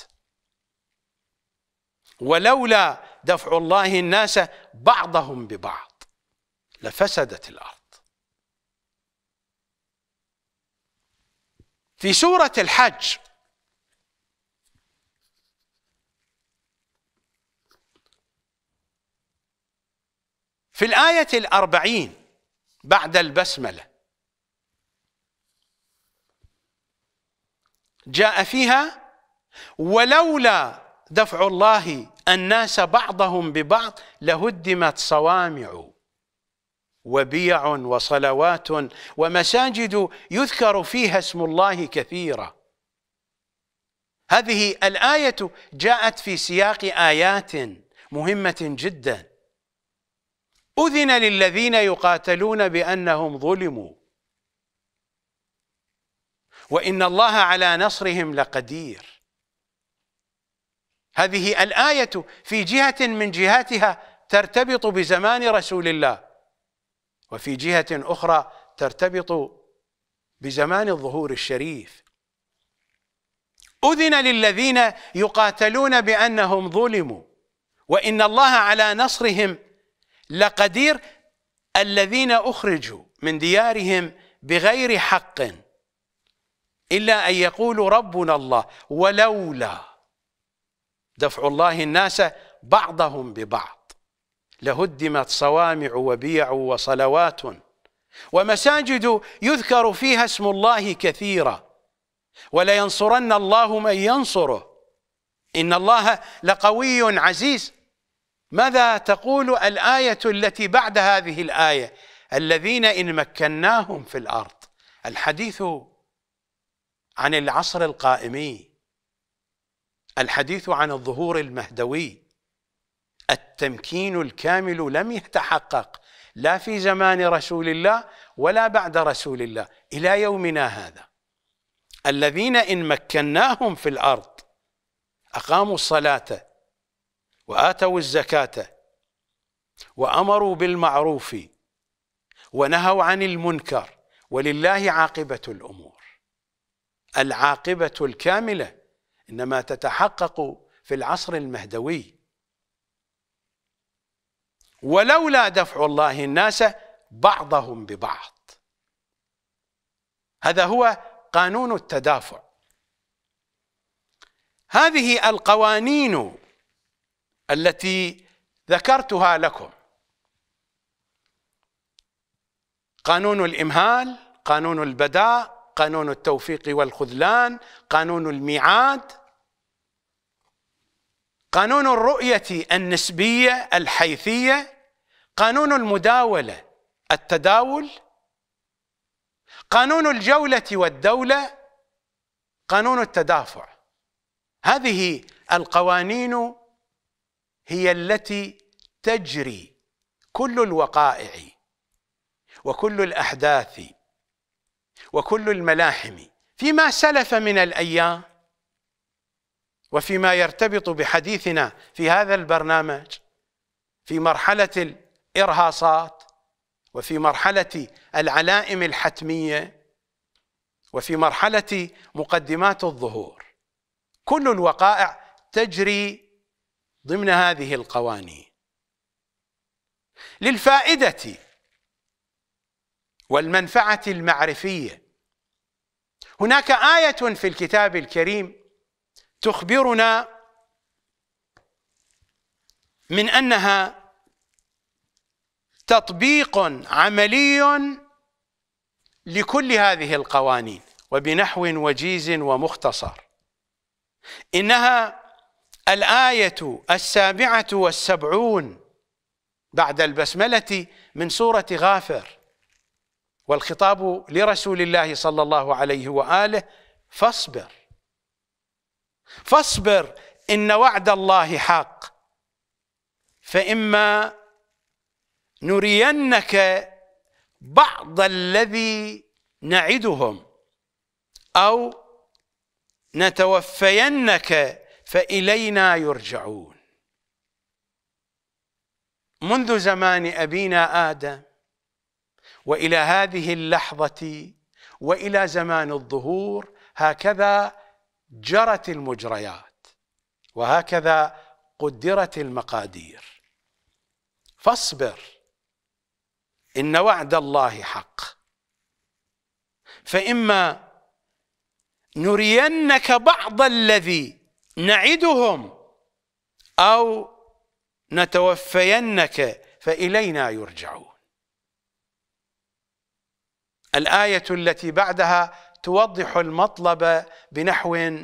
ولولا دفع الله الناس بعضهم ببعض لفسدت الارض في سوره الحج في الآية الأربعين بعد البسملة جاء فيها ولولا دفع الله الناس بعضهم ببعض لهدمت صوامع وبيع وصلوات ومساجد يذكر فيها اسم الله كثيرا هذه الآية جاءت في سياق آيات مهمة جدا أذن للذين يقاتلون بأنهم ظلموا وإن الله على نصرهم لقدير هذه الآية في جهة من جهاتها ترتبط بزمان رسول الله وفي جهة أخرى ترتبط بزمان الظهور الشريف أذن للذين يقاتلون بأنهم ظلموا وإن الله على نصرهم لقدير الذين أخرجوا من ديارهم بغير حق إلا أن يقولوا ربنا الله ولولا دفع الله الناس بعضهم ببعض لهدمت صوامع وبيع وصلوات ومساجد يذكر فيها اسم الله كثيرا ولينصرن الله من ينصره إن الله لقوي عزيز ماذا تقول الآية التي بعد هذه الآية الذين إن مكناهم في الأرض الحديث عن العصر القائمي الحديث عن الظهور المهدوي التمكين الكامل لم يتحقق لا في زمان رسول الله ولا بعد رسول الله إلى يومنا هذا الذين إن مكناهم في الأرض أقاموا الصلاة واتوا الزكاه وامروا بالمعروف ونهوا عن المنكر ولله عاقبه الامور العاقبه الكامله انما تتحقق في العصر المهدوي ولولا دفع الله الناس بعضهم ببعض هذا هو قانون التدافع هذه القوانين التي ذكرتها لكم قانون الامهال قانون البداء قانون التوفيق والخذلان قانون الميعاد قانون الرؤيه النسبيه الحيثيه قانون المداوله التداول قانون الجوله والدوله قانون التدافع هذه القوانين هي التي تجري كل الوقائع وكل الاحداث وكل الملاحم فيما سلف من الايام وفيما يرتبط بحديثنا في هذا البرنامج في مرحله الارهاصات وفي مرحله العلائم الحتميه وفي مرحله مقدمات الظهور كل الوقائع تجري ضمن هذه القوانين للفائده والمنفعه المعرفيه هناك ايه في الكتاب الكريم تخبرنا من انها تطبيق عملي لكل هذه القوانين وبنحو وجيز ومختصر انها الآية السابعة والسبعون بعد البسملة من سورة غافر والخطاب لرسول الله صلى الله عليه وآله فاصبر فاصبر إن وعد الله حق فإما نرينك بعض الذي نعدهم أو نتوفينك فإلينا يرجعون منذ زمان أبينا آدم وإلى هذه اللحظة وإلى زمان الظهور هكذا جرت المجريات وهكذا قدرت المقادير فاصبر إن وعد الله حق فإما نرينك بعض الذي نعدهم أو نتوفينك فإلينا يرجعون الآية التي بعدها توضح المطلب بنحو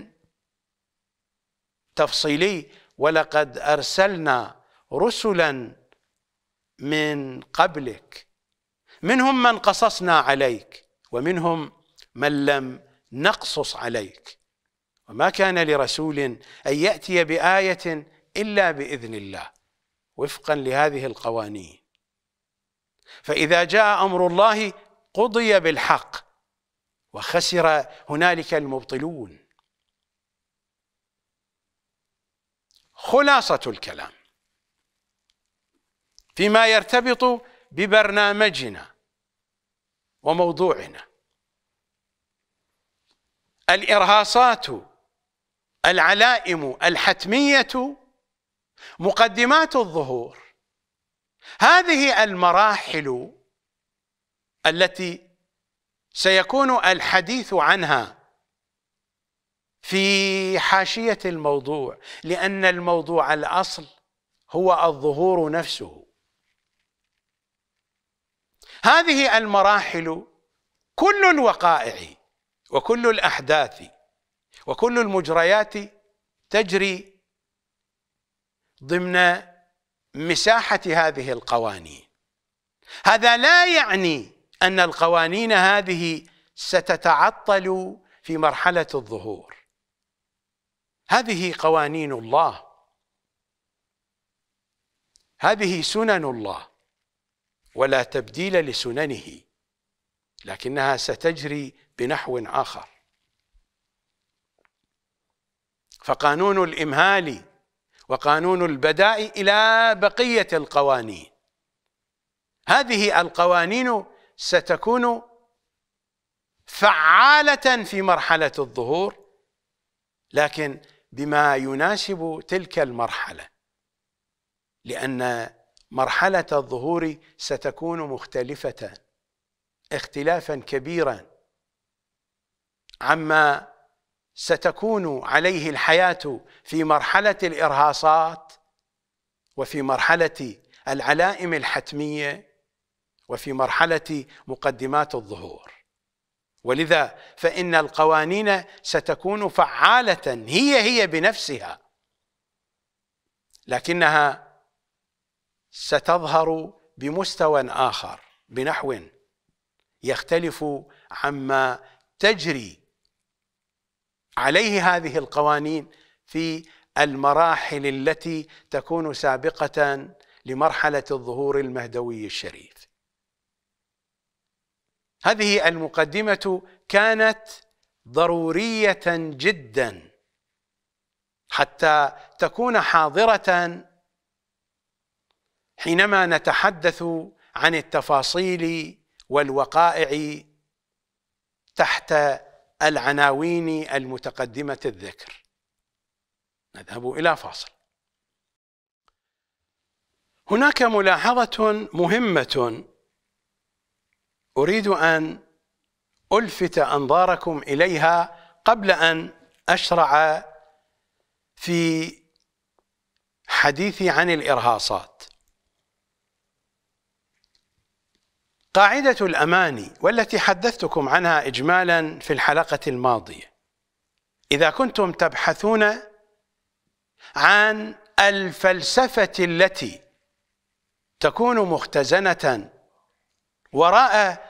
تفصيلي ولقد أرسلنا رسلا من قبلك منهم من قصصنا عليك ومنهم من لم نقصص عليك وما كان لرسول ان ياتي بايه الا باذن الله وفقا لهذه القوانين فاذا جاء امر الله قضي بالحق وخسر هنالك المبطلون خلاصه الكلام فيما يرتبط ببرنامجنا وموضوعنا الارهاصات العلائم الحتميه مقدمات الظهور هذه المراحل التي سيكون الحديث عنها في حاشيه الموضوع لان الموضوع الاصل هو الظهور نفسه هذه المراحل كل الوقائع وكل الاحداث وكل المجريات تجري ضمن مساحة هذه القوانين هذا لا يعني أن القوانين هذه ستتعطل في مرحلة الظهور هذه قوانين الله هذه سنن الله ولا تبديل لسننه لكنها ستجري بنحو آخر فقانون الإمهال وقانون البداء إلى بقية القوانين هذه القوانين ستكون فعالة في مرحلة الظهور لكن بما يناسب تلك المرحلة لأن مرحلة الظهور ستكون مختلفة اختلافا كبيرا عما ستكون عليه الحياة في مرحلة الإرهاصات وفي مرحلة العلائم الحتمية وفي مرحلة مقدمات الظهور ولذا فإن القوانين ستكون فعالة هي هي بنفسها لكنها ستظهر بمستوى آخر بنحو يختلف عما تجري عليه هذه القوانين في المراحل التي تكون سابقة لمرحلة الظهور المهدوي الشريف. هذه المقدمة كانت ضرورية جدا حتى تكون حاضرة حينما نتحدث عن التفاصيل والوقائع تحت العناوين المتقدمة الذكر نذهب إلى فاصل هناك ملاحظة مهمة أريد أن ألفت أنظاركم إليها قبل أن أشرع في حديثي عن الإرهاصات قاعدة الأماني والتي حدثتكم عنها إجمالا في الحلقة الماضية إذا كنتم تبحثون عن الفلسفة التي تكون مختزنة وراء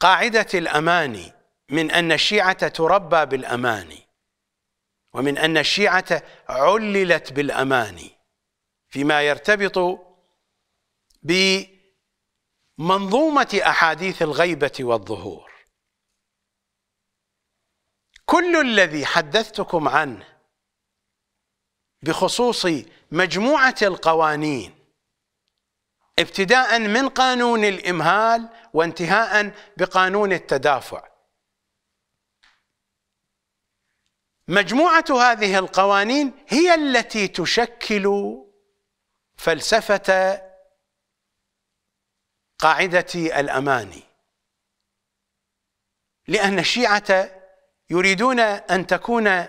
قاعدة الأماني من أن الشيعة تربى بالأماني ومن أن الشيعة عللت بالأماني فيما يرتبط بالأماني منظومة أحاديث الغيبة والظهور كل الذي حدثتكم عنه بخصوص مجموعة القوانين ابتداء من قانون الإمهال وانتهاء بقانون التدافع مجموعة هذه القوانين هي التي تشكل فلسفة قاعدة الأماني لأن الشيعة يريدون أن تكون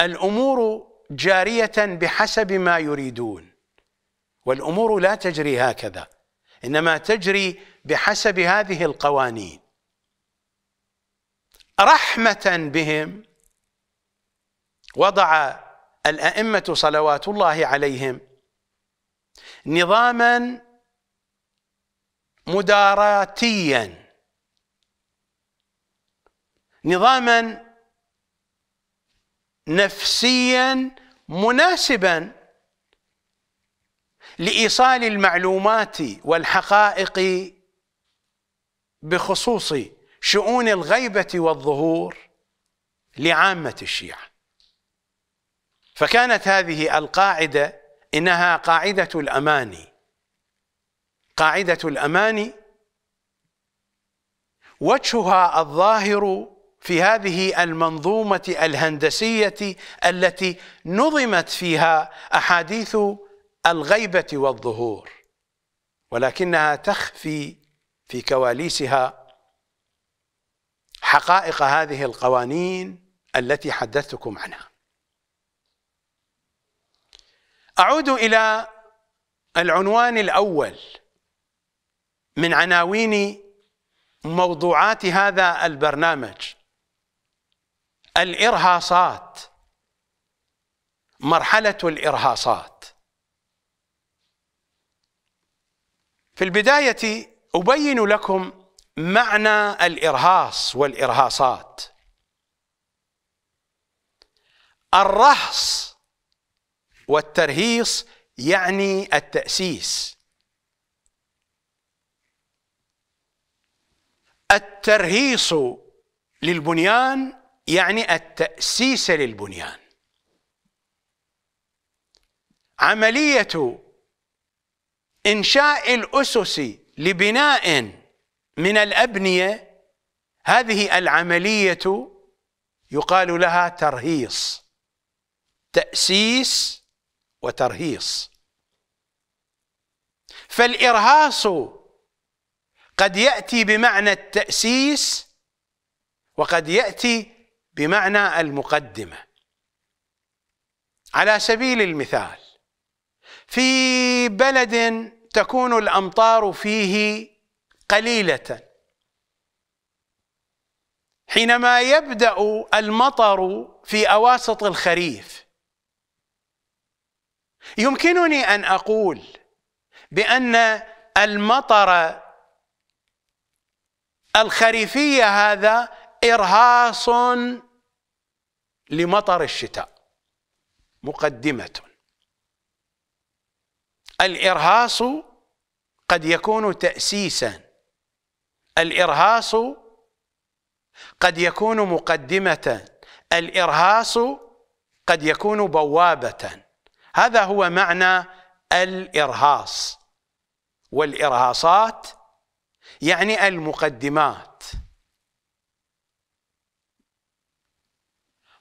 الأمور جارية بحسب ما يريدون والأمور لا تجري هكذا إنما تجري بحسب هذه القوانين رحمة بهم وضع الأئمة صلوات الله عليهم نظاما مداراتيا نظاما نفسيا مناسبا لايصال المعلومات والحقائق بخصوص شؤون الغيبه والظهور لعامه الشيعه فكانت هذه القاعده انها قاعده الاماني قاعدة الأماني وجهها الظاهر في هذه المنظومة الهندسية التي نظمت فيها أحاديث الغيبة والظهور ولكنها تخفي في كواليسها حقائق هذه القوانين التي حدثتكم عنها أعود إلى العنوان الأول من عناوين موضوعات هذا البرنامج الارهاصات مرحله الارهاصات في البدايه ابين لكم معنى الارهاص والارهاصات الرهص والترهيص يعني التاسيس الترهيص للبنيان يعني التأسيس للبنيان عملية إنشاء الأسس لبناء من الأبنية هذه العملية يقال لها ترهيص تأسيس وترهيص فالإرهاص قد يأتي بمعنى التأسيس وقد يأتي بمعنى المقدمة على سبيل المثال في بلد تكون الأمطار فيه قليلة حينما يبدأ المطر في أواسط الخريف يمكنني أن أقول بأن المطر الخريفية هذا إرهاص لمطر الشتاء مقدمة الإرهاص قد يكون تأسيسا الإرهاص قد يكون مقدمة الإرهاص قد يكون بوابة هذا هو معنى الإرهاص والإرهاصات يعني المقدمات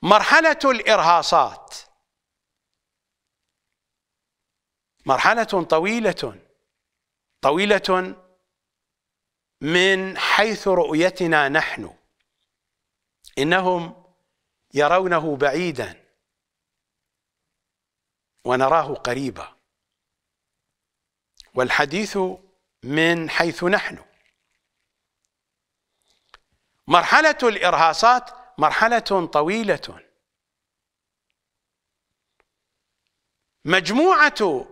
مرحلة الإرهاصات مرحلة طويلة طويلة من حيث رؤيتنا نحن إنهم يرونه بعيدا ونراه قريبا والحديث من حيث نحن مرحلة الإرهاصات مرحلة طويلة مجموعة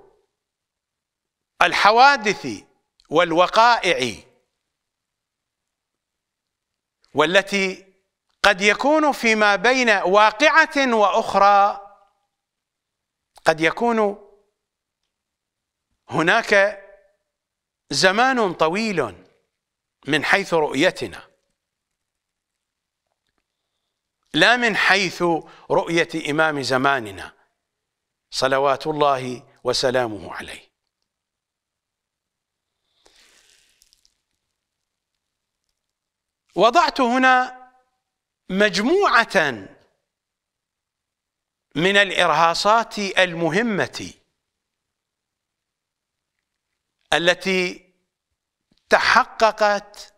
الحوادث والوقائع والتي قد يكون فيما بين واقعة وأخرى قد يكون هناك زمان طويل من حيث رؤيتنا لا من حيث رؤية إمام زماننا صلوات الله وسلامه عليه وضعت هنا مجموعة من الإرهاصات المهمة التي تحققت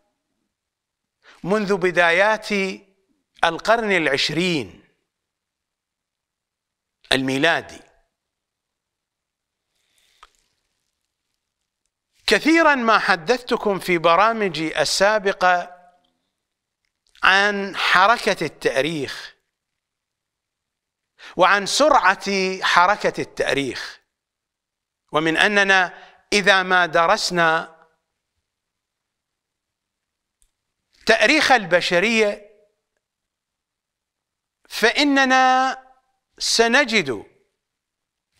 منذ بدايات القرن العشرين الميلادي كثيرا ما حدثتكم في برامجي السابقه عن حركه التاريخ وعن سرعه حركه التاريخ ومن اننا اذا ما درسنا تاريخ البشريه فإننا سنجد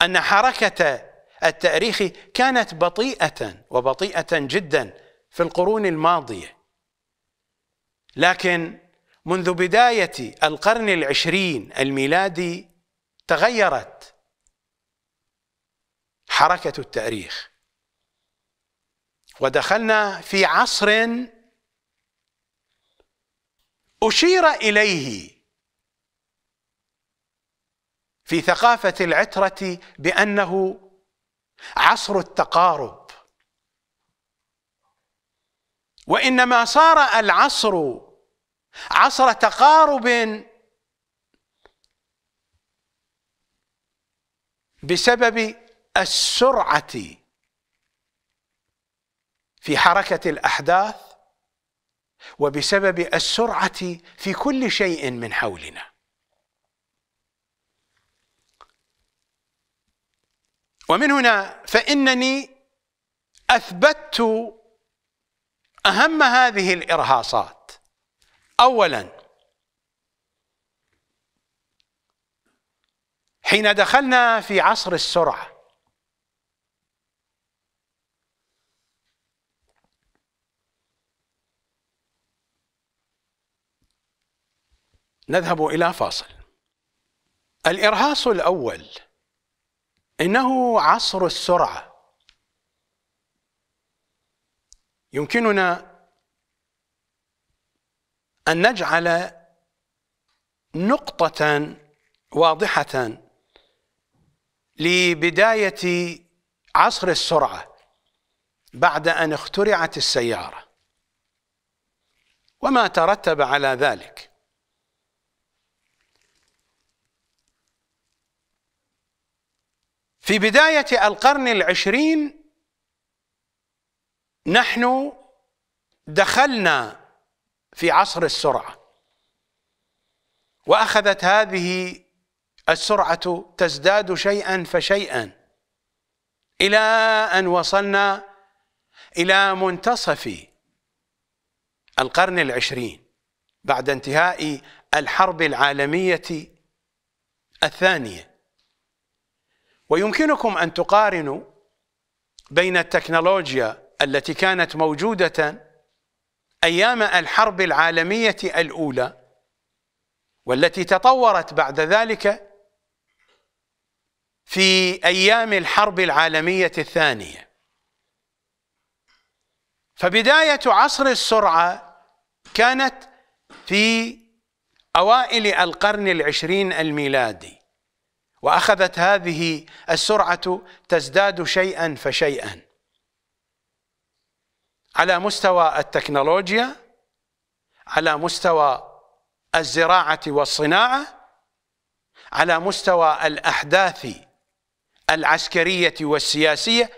أن حركة التأريخ كانت بطيئة وبطيئة جدا في القرون الماضية لكن منذ بداية القرن العشرين الميلادي تغيرت حركة التأريخ ودخلنا في عصر أشير إليه في ثقافة العترة بأنه عصر التقارب وإنما صار العصر عصر تقارب بسبب السرعة في حركة الأحداث وبسبب السرعة في كل شيء من حولنا ومن هنا فإنني أثبتت أهم هذه الإرهاصات أولا حين دخلنا في عصر السرعة نذهب إلى فاصل الإرهاص الأول انه عصر السرعه يمكننا ان نجعل نقطه واضحه لبدايه عصر السرعه بعد ان اخترعت السياره وما ترتب على ذلك في بداية القرن العشرين نحن دخلنا في عصر السرعة وأخذت هذه السرعة تزداد شيئا فشيئا إلى أن وصلنا إلى منتصف القرن العشرين بعد انتهاء الحرب العالمية الثانية ويمكنكم أن تقارنوا بين التكنولوجيا التي كانت موجودة أيام الحرب العالمية الأولى والتي تطورت بعد ذلك في أيام الحرب العالمية الثانية فبداية عصر السرعة كانت في أوائل القرن العشرين الميلادي واخذت هذه السرعه تزداد شيئا فشيئا على مستوى التكنولوجيا على مستوى الزراعه والصناعه على مستوى الاحداث العسكريه والسياسيه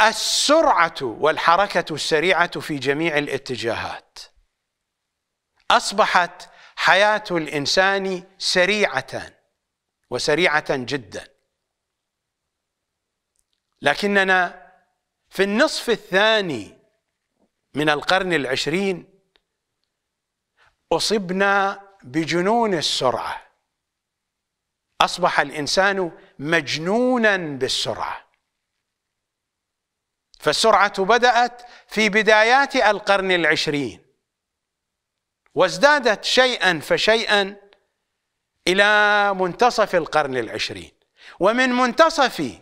السرعه والحركه السريعه في جميع الاتجاهات اصبحت حياة الإنسان سريعة وسريعة جدا لكننا في النصف الثاني من القرن العشرين أصبنا بجنون السرعة أصبح الإنسان مجنونا بالسرعة فالسرعة بدأت في بدايات القرن العشرين وازدادت شيئا فشيئا إلى منتصف القرن العشرين ومن منتصف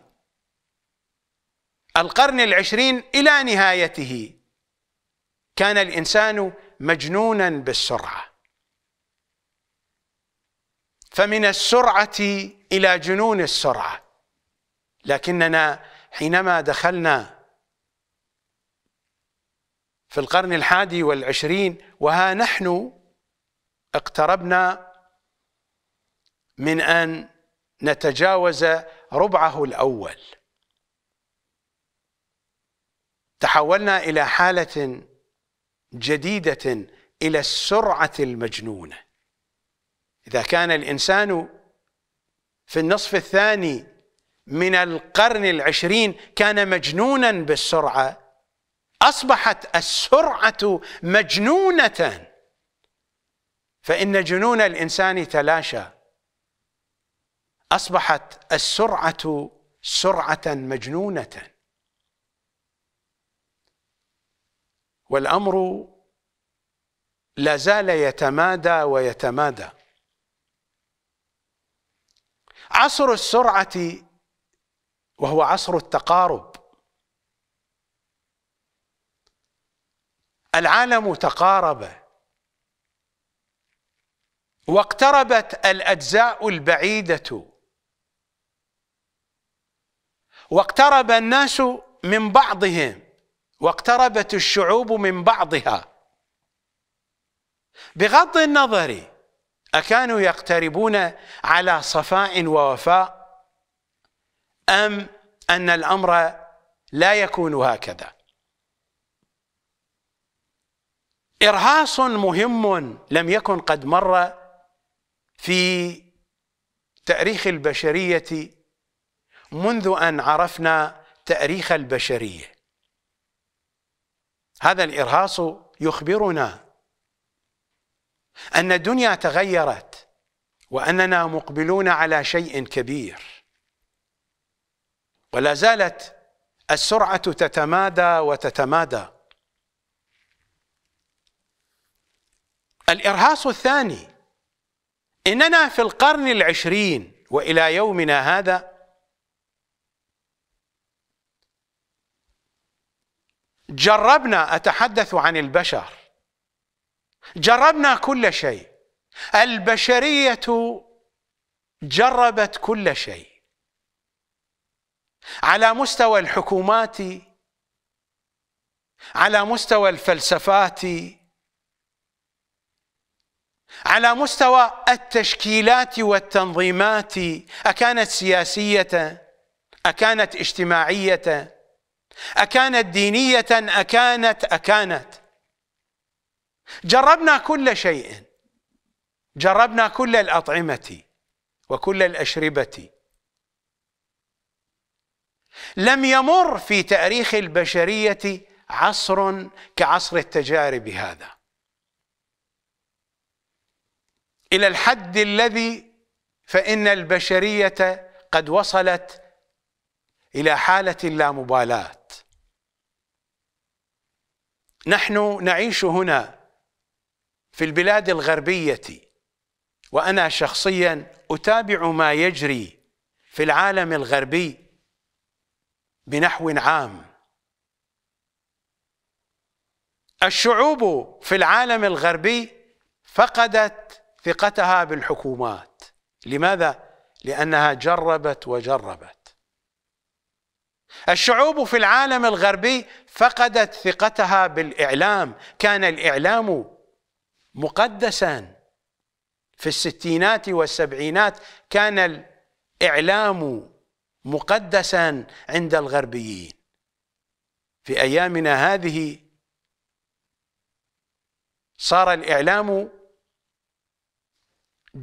القرن العشرين إلى نهايته كان الإنسان مجنونا بالسرعة فمن السرعة إلى جنون السرعة لكننا حينما دخلنا في القرن الحادي والعشرين وها نحن اقتربنا من أن نتجاوز ربعه الأول تحولنا إلى حالة جديدة إلى السرعة المجنونة إذا كان الإنسان في النصف الثاني من القرن العشرين كان مجنونا بالسرعة أصبحت السرعة مجنونة فإن جنون الإنسان تلاشى أصبحت السرعة سرعة مجنونة والأمر لا زال يتمادى ويتمادى عصر السرعة وهو عصر التقارب العالم تقارب واقتربت الاجزاء البعيده واقترب الناس من بعضهم واقتربت الشعوب من بعضها بغض النظر اكانوا يقتربون على صفاء ووفاء ام ان الامر لا يكون هكذا إرهاص مهم لم يكن قد مر في تاريخ البشرية منذ أن عرفنا تاريخ البشرية هذا الإرهاص يخبرنا أن الدنيا تغيرت وأننا مقبلون على شيء كبير ولا زالت السرعة تتمادى وتتمادى الإرهاص الثاني إننا في القرن العشرين وإلى يومنا هذا جربنا أتحدث عن البشر جربنا كل شيء البشرية جربت كل شيء على مستوى الحكومات على مستوى الفلسفات على مستوى التشكيلات والتنظيمات أكانت سياسية أكانت اجتماعية أكانت دينية أكانت أكانت جربنا كل شيء جربنا كل الأطعمة وكل الأشربة لم يمر في تاريخ البشرية عصر كعصر التجارب هذا الى الحد الذي فان البشريه قد وصلت الى حاله اللامبالاه نحن نعيش هنا في البلاد الغربيه وانا شخصيا اتابع ما يجري في العالم الغربي بنحو عام الشعوب في العالم الغربي فقدت ثقتها بالحكومات لماذا؟ لأنها جربت وجربت الشعوب في العالم الغربي فقدت ثقتها بالإعلام كان الإعلام مقدسا في الستينات والسبعينات كان الإعلام مقدسا عند الغربيين في أيامنا هذه صار الإعلام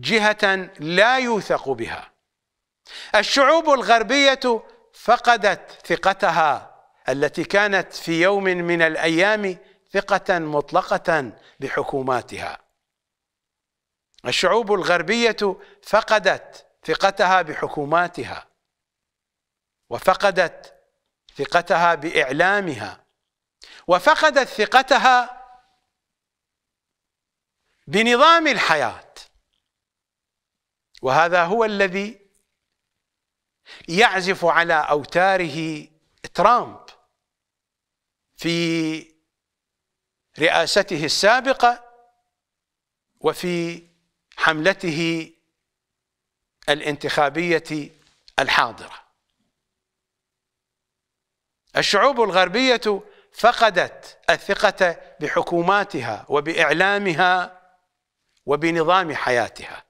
جهة لا يوثق بها الشعوب الغربية فقدت ثقتها التي كانت في يوم من الأيام ثقة مطلقة بحكوماتها الشعوب الغربية فقدت ثقتها بحكوماتها وفقدت ثقتها بإعلامها وفقدت ثقتها بنظام الحياة وهذا هو الذي يعزف على أوتاره ترامب في رئاسته السابقة وفي حملته الانتخابية الحاضرة الشعوب الغربية فقدت الثقة بحكوماتها وبإعلامها وبنظام حياتها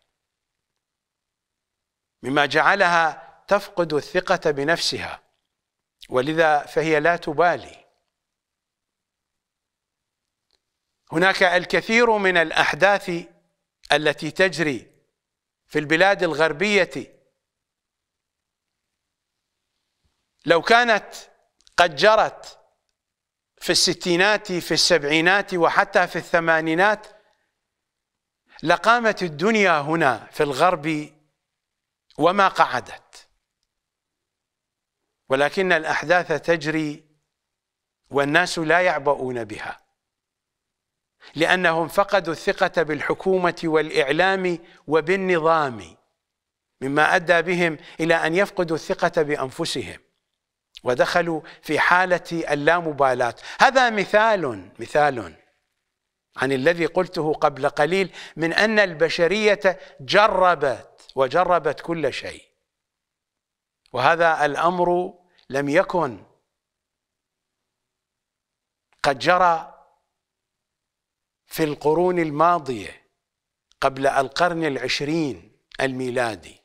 مما جعلها تفقد الثقة بنفسها ولذا فهي لا تبالي هناك الكثير من الأحداث التي تجري في البلاد الغربية لو كانت قد جرت في الستينات في السبعينات وحتى في الثمانينات لقامت الدنيا هنا في الغرب وما قعدت ولكن الأحداث تجري والناس لا يعبؤون بها لأنهم فقدوا الثقة بالحكومة والإعلام وبالنظام مما أدى بهم إلى أن يفقدوا الثقة بأنفسهم ودخلوا في حالة اللامبالاة هذا مثال مثال عن الذي قلته قبل قليل من أن البشرية جربت وجربت كل شيء وهذا الامر لم يكن قد جرى في القرون الماضيه قبل القرن العشرين الميلادي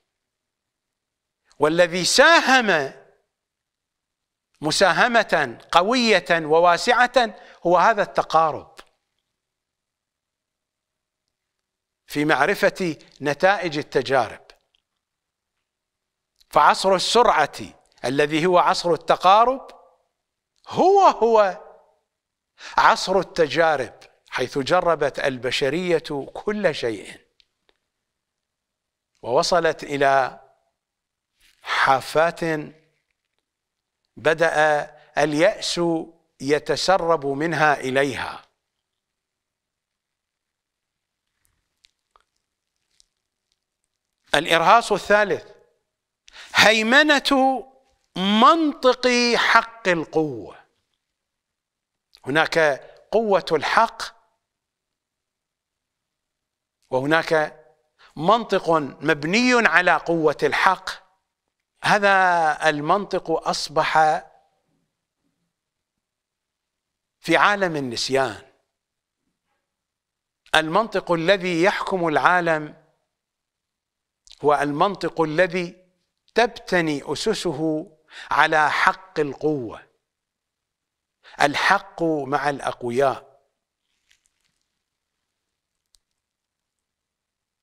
والذي ساهم مساهمه قويه وواسعه هو هذا التقارب في معرفة نتائج التجارب فعصر السرعة الذي هو عصر التقارب هو هو عصر التجارب حيث جربت البشرية كل شيء ووصلت إلى حافات بدأ اليأس يتسرب منها إليها الإرهاص الثالث هيمنة منطق حق القوة هناك قوة الحق وهناك منطق مبني على قوة الحق هذا المنطق أصبح في عالم النسيان المنطق الذي يحكم العالم هو المنطق الذي تبتني أسسه على حق القوة الحق مع الأقوياء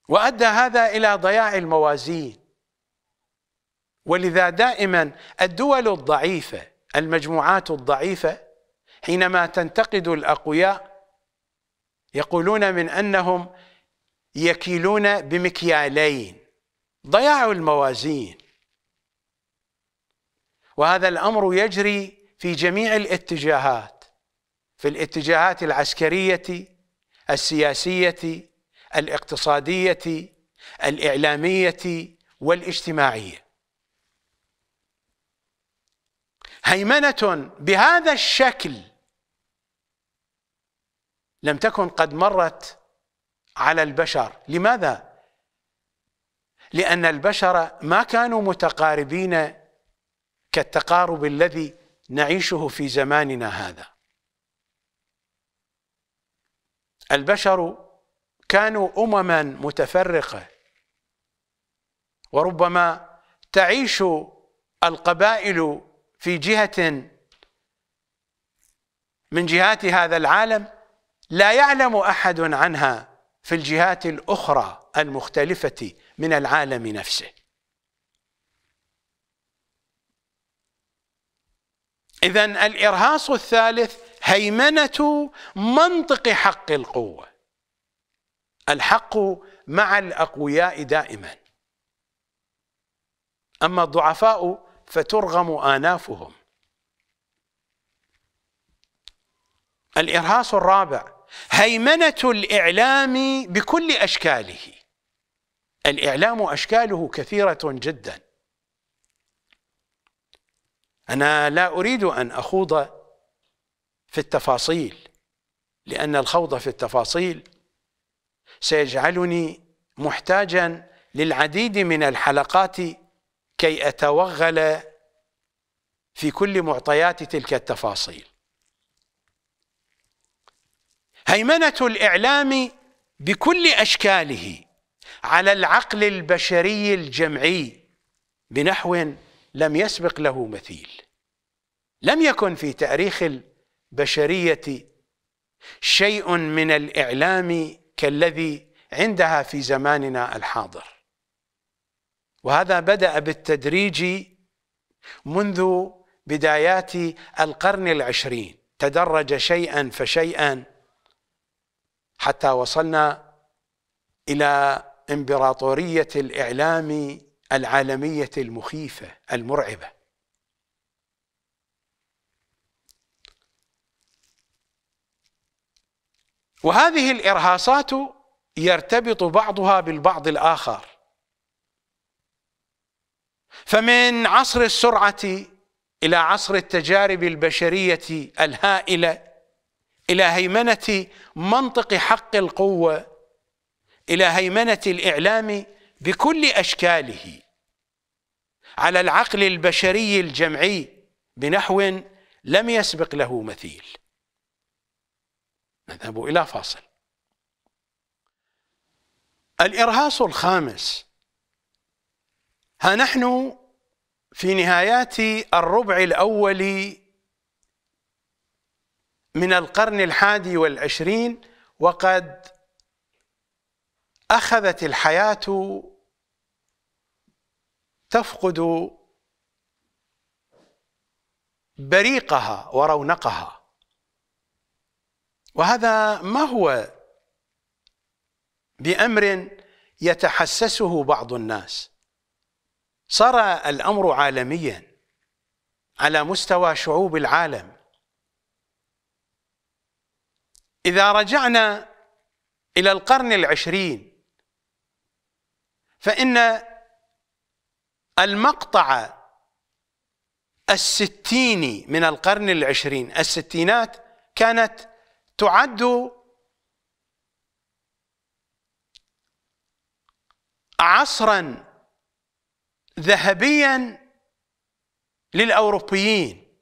وأدى هذا إلى ضياع الموازين ولذا دائما الدول الضعيفة المجموعات الضعيفة حينما تنتقد الأقوياء يقولون من أنهم يكيلون بمكيالين ضياع الموازين وهذا الامر يجري في جميع الاتجاهات في الاتجاهات العسكريه السياسيه الاقتصاديه الاعلاميه والاجتماعيه هيمنه بهذا الشكل لم تكن قد مرت على البشر لماذا لأن البشر ما كانوا متقاربين كالتقارب الذي نعيشه في زماننا هذا البشر كانوا أمما متفرقة وربما تعيش القبائل في جهة من جهات هذا العالم لا يعلم أحد عنها في الجهات الأخرى المختلفة من العالم نفسه إذا الإرهاص الثالث هيمنة منطق حق القوة الحق مع الأقوياء دائما أما الضعفاء فترغم آنافهم الإرهاص الرابع هيمنة الإعلام بكل أشكاله الإعلام أشكاله كثيرة جدا أنا لا أريد أن أخوض في التفاصيل لأن الخوض في التفاصيل سيجعلني محتاجا للعديد من الحلقات كي أتوغل في كل معطيات تلك التفاصيل هيمنة الإعلام بكل أشكاله على العقل البشري الجمعي بنحو لم يسبق له مثيل لم يكن في تاريخ البشريه شيء من الاعلام كالذي عندها في زماننا الحاضر وهذا بدا بالتدريج منذ بدايات القرن العشرين تدرج شيئا فشيئا حتى وصلنا الى امبراطورية الإعلام العالمية المخيفة المرعبة وهذه الإرهاصات يرتبط بعضها بالبعض الآخر فمن عصر السرعة إلى عصر التجارب البشرية الهائلة إلى هيمنة منطق حق القوة إلى هيمنة الإعلام بكل أشكاله على العقل البشري الجمعي بنحو لم يسبق له مثيل نذهب إلى فاصل الإرهاص الخامس ها نحن في نهايات الربع الأول من القرن الحادي والعشرين وقد اخذت الحياه تفقد بريقها ورونقها وهذا ما هو بامر يتحسسه بعض الناس صار الامر عالميا على مستوى شعوب العالم اذا رجعنا الى القرن العشرين فإن المقطع الستيني من القرن العشرين الستينات كانت تعد عصرا ذهبيا للأوروبيين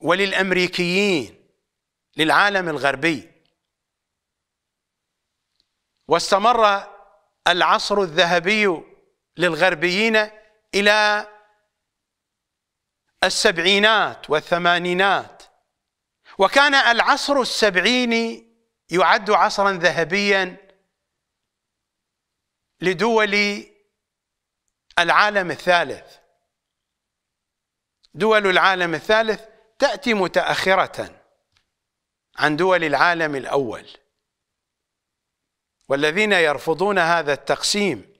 وللأمريكيين للعالم الغربي واستمر العصر الذهبي للغربيين إلى السبعينات والثمانينات وكان العصر السبعيني يعد عصرا ذهبيا لدول العالم الثالث دول العالم الثالث تأتي متأخرة عن دول العالم الأول والذين يرفضون هذا التقسيم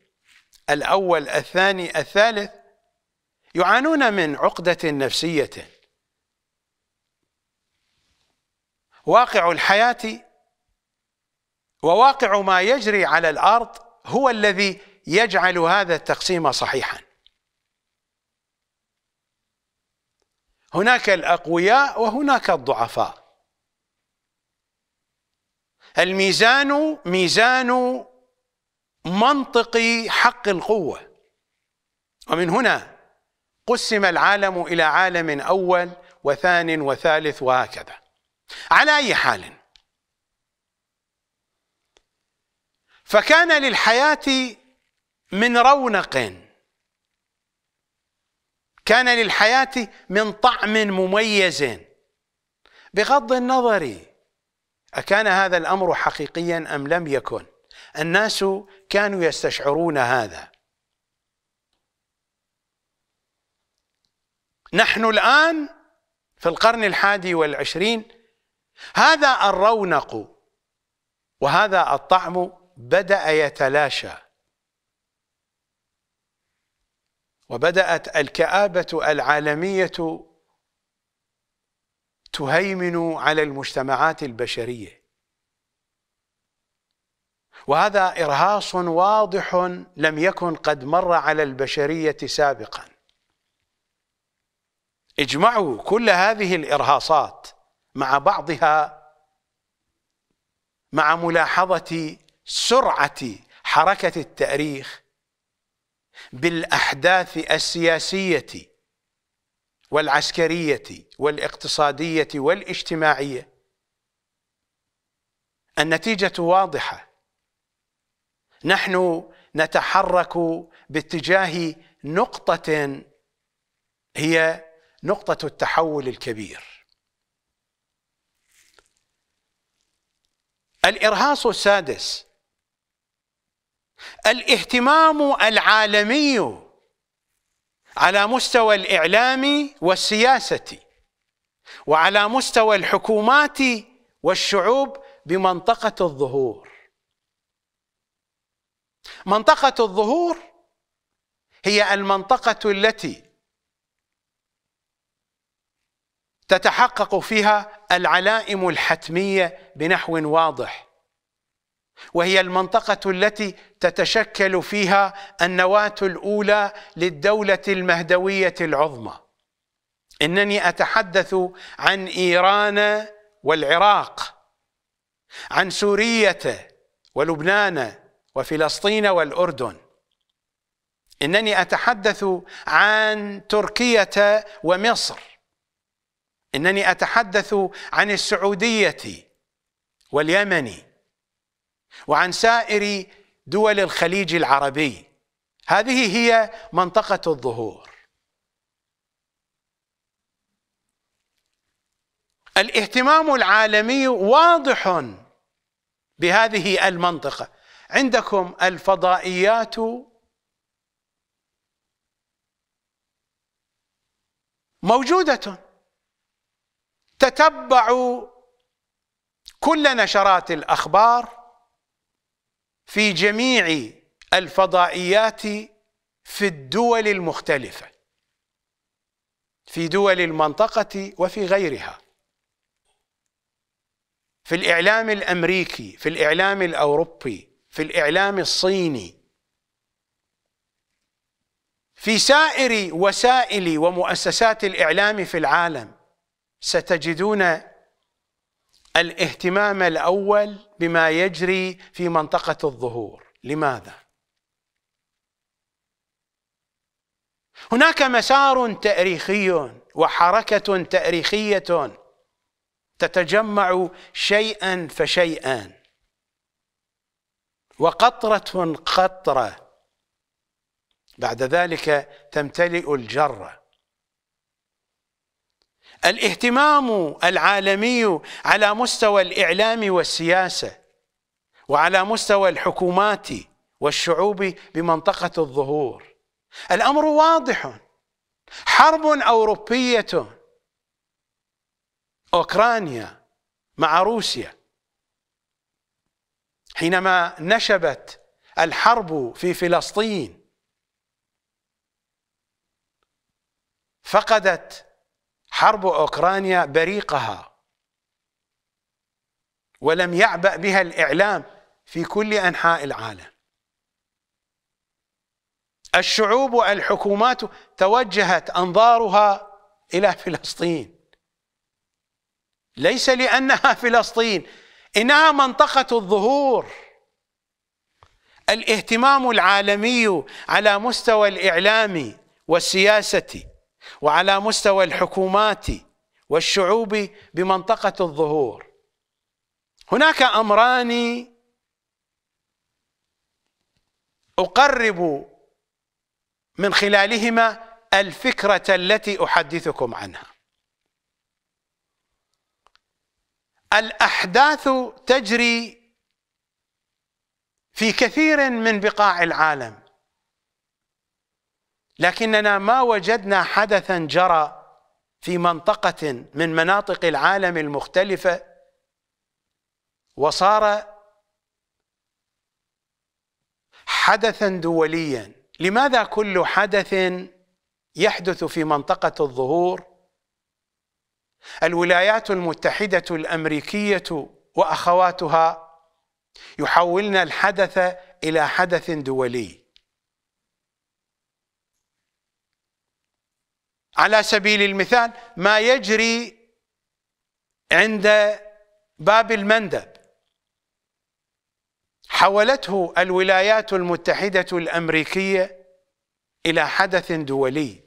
الأول الثاني الثالث يعانون من عقدة نفسية واقع الحياة وواقع ما يجري على الأرض هو الذي يجعل هذا التقسيم صحيحا هناك الأقوياء وهناك الضعفاء الميزان ميزان منطق حق القوة ومن هنا قسم العالم إلى عالم أول وثان وثالث وهكذا على أي حال فكان للحياة من رونق كان للحياة من طعم مميز بغض النظر أكان هذا الأمر حقيقيا أم لم يكن الناس كانوا يستشعرون هذا نحن الآن في القرن الحادي والعشرين هذا الرونق وهذا الطعم بدأ يتلاشى وبدأت الكآبة العالمية تهيمن على المجتمعات البشريه وهذا ارهاص واضح لم يكن قد مر على البشريه سابقا اجمعوا كل هذه الارهاصات مع بعضها مع ملاحظه سرعه حركه التاريخ بالاحداث السياسيه والعسكرية والاقتصادية والاجتماعية النتيجة واضحة نحن نتحرك باتجاه نقطة هي نقطة التحول الكبير الإرهاص السادس الاهتمام العالمي على مستوى الإعلام والسياسة وعلى مستوى الحكومات والشعوب بمنطقة الظهور منطقة الظهور هي المنطقة التي تتحقق فيها العلائم الحتمية بنحو واضح وهي المنطقة التي تتشكل فيها النواة الأولى للدولة المهدوية العظمى إنني أتحدث عن إيران والعراق عن سورية ولبنان وفلسطين والأردن إنني أتحدث عن تركية ومصر إنني أتحدث عن السعودية واليمن وعن سائر دول الخليج العربي هذه هي منطقة الظهور الاهتمام العالمي واضح بهذه المنطقة عندكم الفضائيات موجودة تتبع كل نشرات الأخبار في جميع الفضائيات في الدول المختلفة في دول المنطقة وفي غيرها في الإعلام الأمريكي في الإعلام الأوروبي في الإعلام الصيني في سائر وسائل ومؤسسات الإعلام في العالم ستجدون الاهتمام الاول بما يجري في منطقه الظهور لماذا هناك مسار تاريخي وحركه تاريخيه تتجمع شيئا فشيئا وقطره قطره بعد ذلك تمتلئ الجره الاهتمام العالمي على مستوى الإعلام والسياسة وعلى مستوى الحكومات والشعوب بمنطقة الظهور الأمر واضح حرب أوروبية أوكرانيا مع روسيا حينما نشبت الحرب في فلسطين فقدت حرب أوكرانيا بريقها ولم يعبأ بها الإعلام في كل أنحاء العالم الشعوب والحكومات توجهت أنظارها إلى فلسطين ليس لأنها فلسطين إنها منطقة الظهور الاهتمام العالمي على مستوى الإعلام والسياسة وعلى مستوى الحكومات والشعوب بمنطقة الظهور هناك أمران أقرب من خلالهما الفكرة التي أحدثكم عنها الأحداث تجري في كثير من بقاع العالم لكننا ما وجدنا حدثا جرى في منطقة من مناطق العالم المختلفة وصار حدثا دوليا لماذا كل حدث يحدث في منطقة الظهور الولايات المتحدة الأمريكية وأخواتها يحولن الحدث إلى حدث دولي على سبيل المثال ما يجري عند باب المندب حولته الولايات المتحدة الأمريكية إلى حدث دولي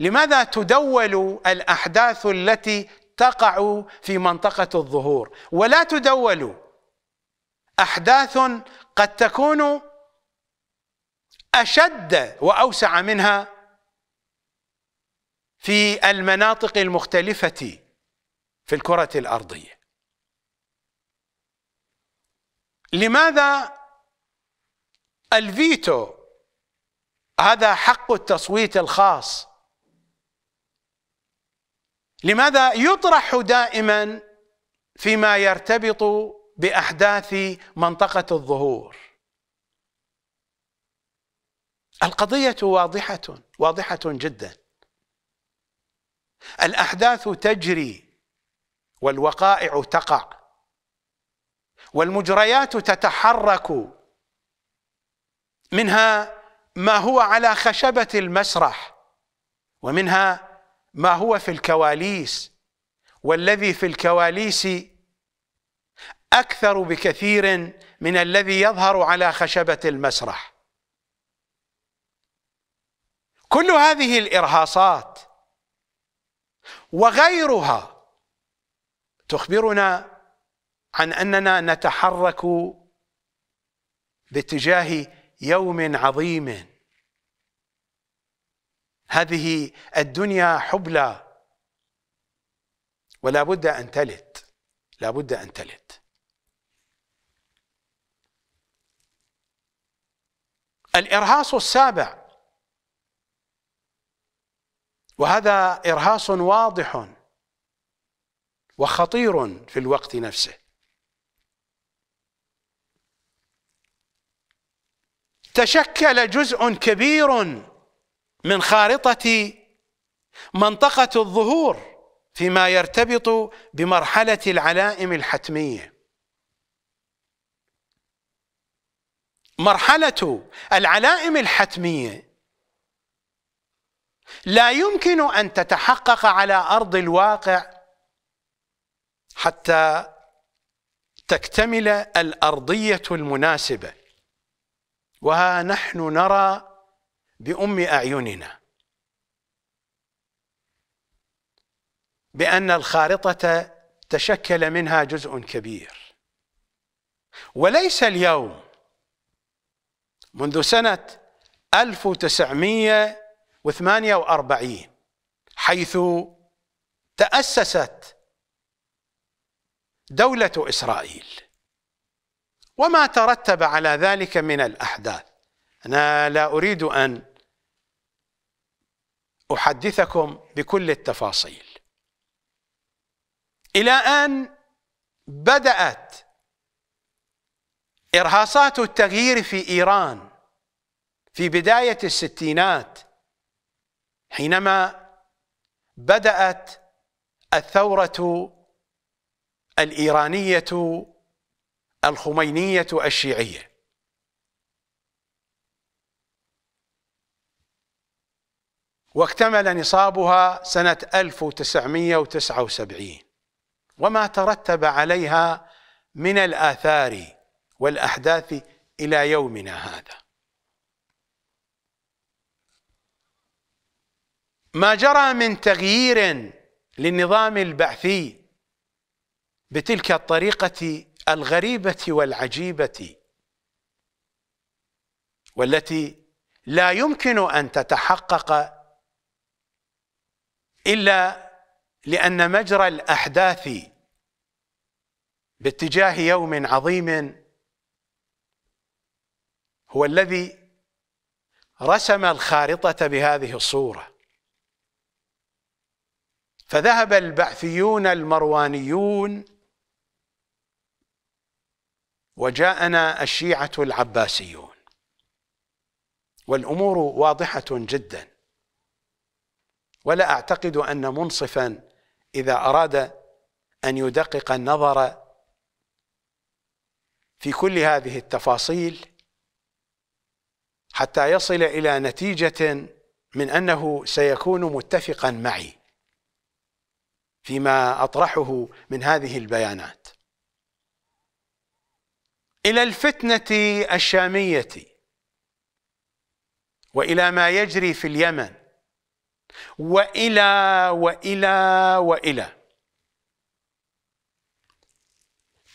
لماذا تدول الأحداث التي تقع في منطقة الظهور ولا تدول أحداث قد تكون أشد وأوسع منها في المناطق المختلفة في الكرة الأرضية لماذا الفيتو هذا حق التصويت الخاص لماذا يطرح دائما فيما يرتبط باحداث منطقه الظهور القضيه واضحه واضحه جدا الأحداث تجري والوقائع تقع والمجريات تتحرك منها ما هو على خشبة المسرح ومنها ما هو في الكواليس والذي في الكواليس أكثر بكثير من الذي يظهر على خشبة المسرح كل هذه الإرهاصات وغيرها تخبرنا عن اننا نتحرك باتجاه يوم عظيم هذه الدنيا حبلى ولا بد ان تلد لا بد ان تلد الارهاص السابع وهذا إرهاص واضح وخطير في الوقت نفسه تشكل جزء كبير من خارطة منطقة الظهور فيما يرتبط بمرحلة العلائم الحتمية مرحلة العلائم الحتمية لا يمكن أن تتحقق على أرض الواقع حتى تكتمل الأرضية المناسبة وها نحن نرى بأم أعيننا بأن الخارطة تشكل منها جزء كبير وليس اليوم منذ سنة 1900 وثمانية وأربعين حيث تأسست دولة إسرائيل وما ترتب على ذلك من الأحداث أنا لا أريد أن أحدثكم بكل التفاصيل إلى أن بدأت إرهاصات التغيير في إيران في بداية الستينات حينما بدأت الثورة الإيرانية الخمينية الشيعية واكتمل نصابها سنة 1979 وما ترتب عليها من الآثار والأحداث إلى يومنا هذا ما جرى من تغيير للنظام البعثي بتلك الطريقة الغريبة والعجيبة والتي لا يمكن أن تتحقق إلا لأن مجرى الأحداث باتجاه يوم عظيم هو الذي رسم الخارطة بهذه الصورة فذهب البعثيون المروانيون وجاءنا الشيعة العباسيون والأمور واضحة جدا ولا أعتقد أن منصفا إذا أراد أن يدقق النظر في كل هذه التفاصيل حتى يصل إلى نتيجة من أنه سيكون متفقا معي فيما أطرحه من هذه البيانات إلى الفتنة الشامية وإلى ما يجري في اليمن وإلى وإلى وإلى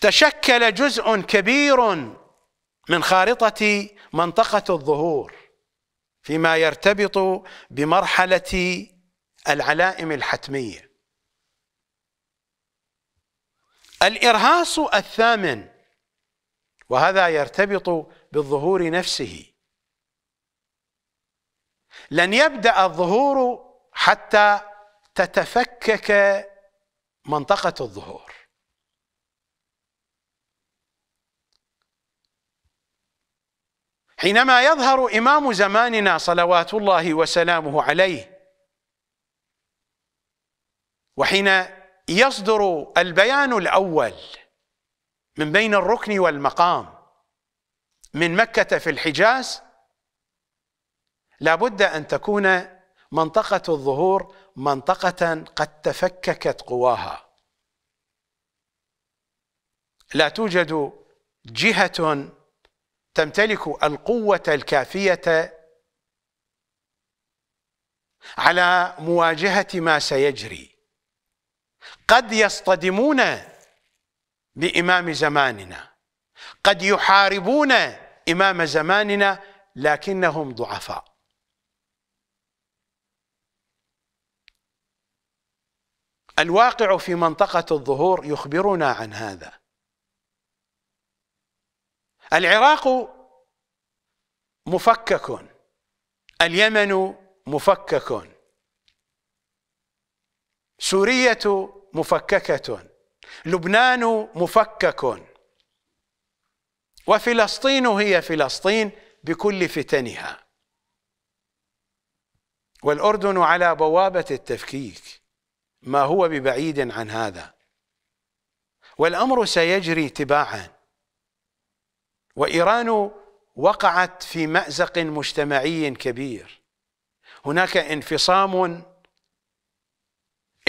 تشكل جزء كبير من خارطة منطقة الظهور فيما يرتبط بمرحلة العلائم الحتمية الإرهاص الثامن وهذا يرتبط بالظهور نفسه لن يبدأ الظهور حتى تتفكك منطقة الظهور حينما يظهر إمام زماننا صلوات الله وسلامه عليه وحين يصدر البيان الاول من بين الركن والمقام من مكه في الحجاز لابد ان تكون منطقه الظهور منطقه قد تفككت قواها لا توجد جهه تمتلك القوه الكافيه على مواجهه ما سيجري قد يصطدمون بإمام زماننا قد يحاربون إمام زماننا لكنهم ضعفاء الواقع في منطقة الظهور يخبرنا عن هذا العراق مفكك اليمن مفكك سورية مفككة لبنان مفكك وفلسطين هي فلسطين بكل فتنها والأردن على بوابة التفكيك ما هو ببعيد عن هذا والأمر سيجري تباعا وإيران وقعت في مأزق مجتمعي كبير هناك انفصام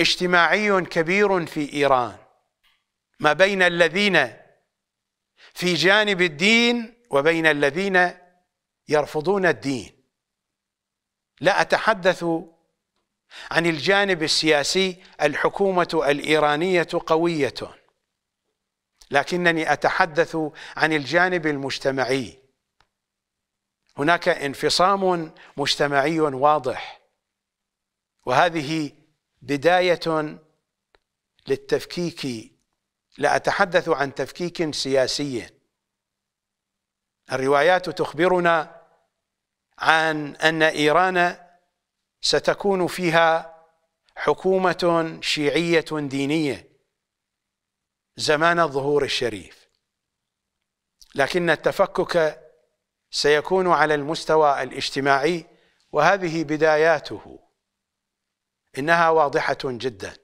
اجتماعي كبير في إيران ما بين الذين في جانب الدين وبين الذين يرفضون الدين لا أتحدث عن الجانب السياسي الحكومة الإيرانية قوية لكنني أتحدث عن الجانب المجتمعي هناك انفصام مجتمعي واضح وهذه بدايه للتفكيك لا اتحدث عن تفكيك سياسي الروايات تخبرنا عن ان ايران ستكون فيها حكومه شيعيه دينيه زمان الظهور الشريف لكن التفكك سيكون على المستوى الاجتماعي وهذه بداياته انها واضحه جدا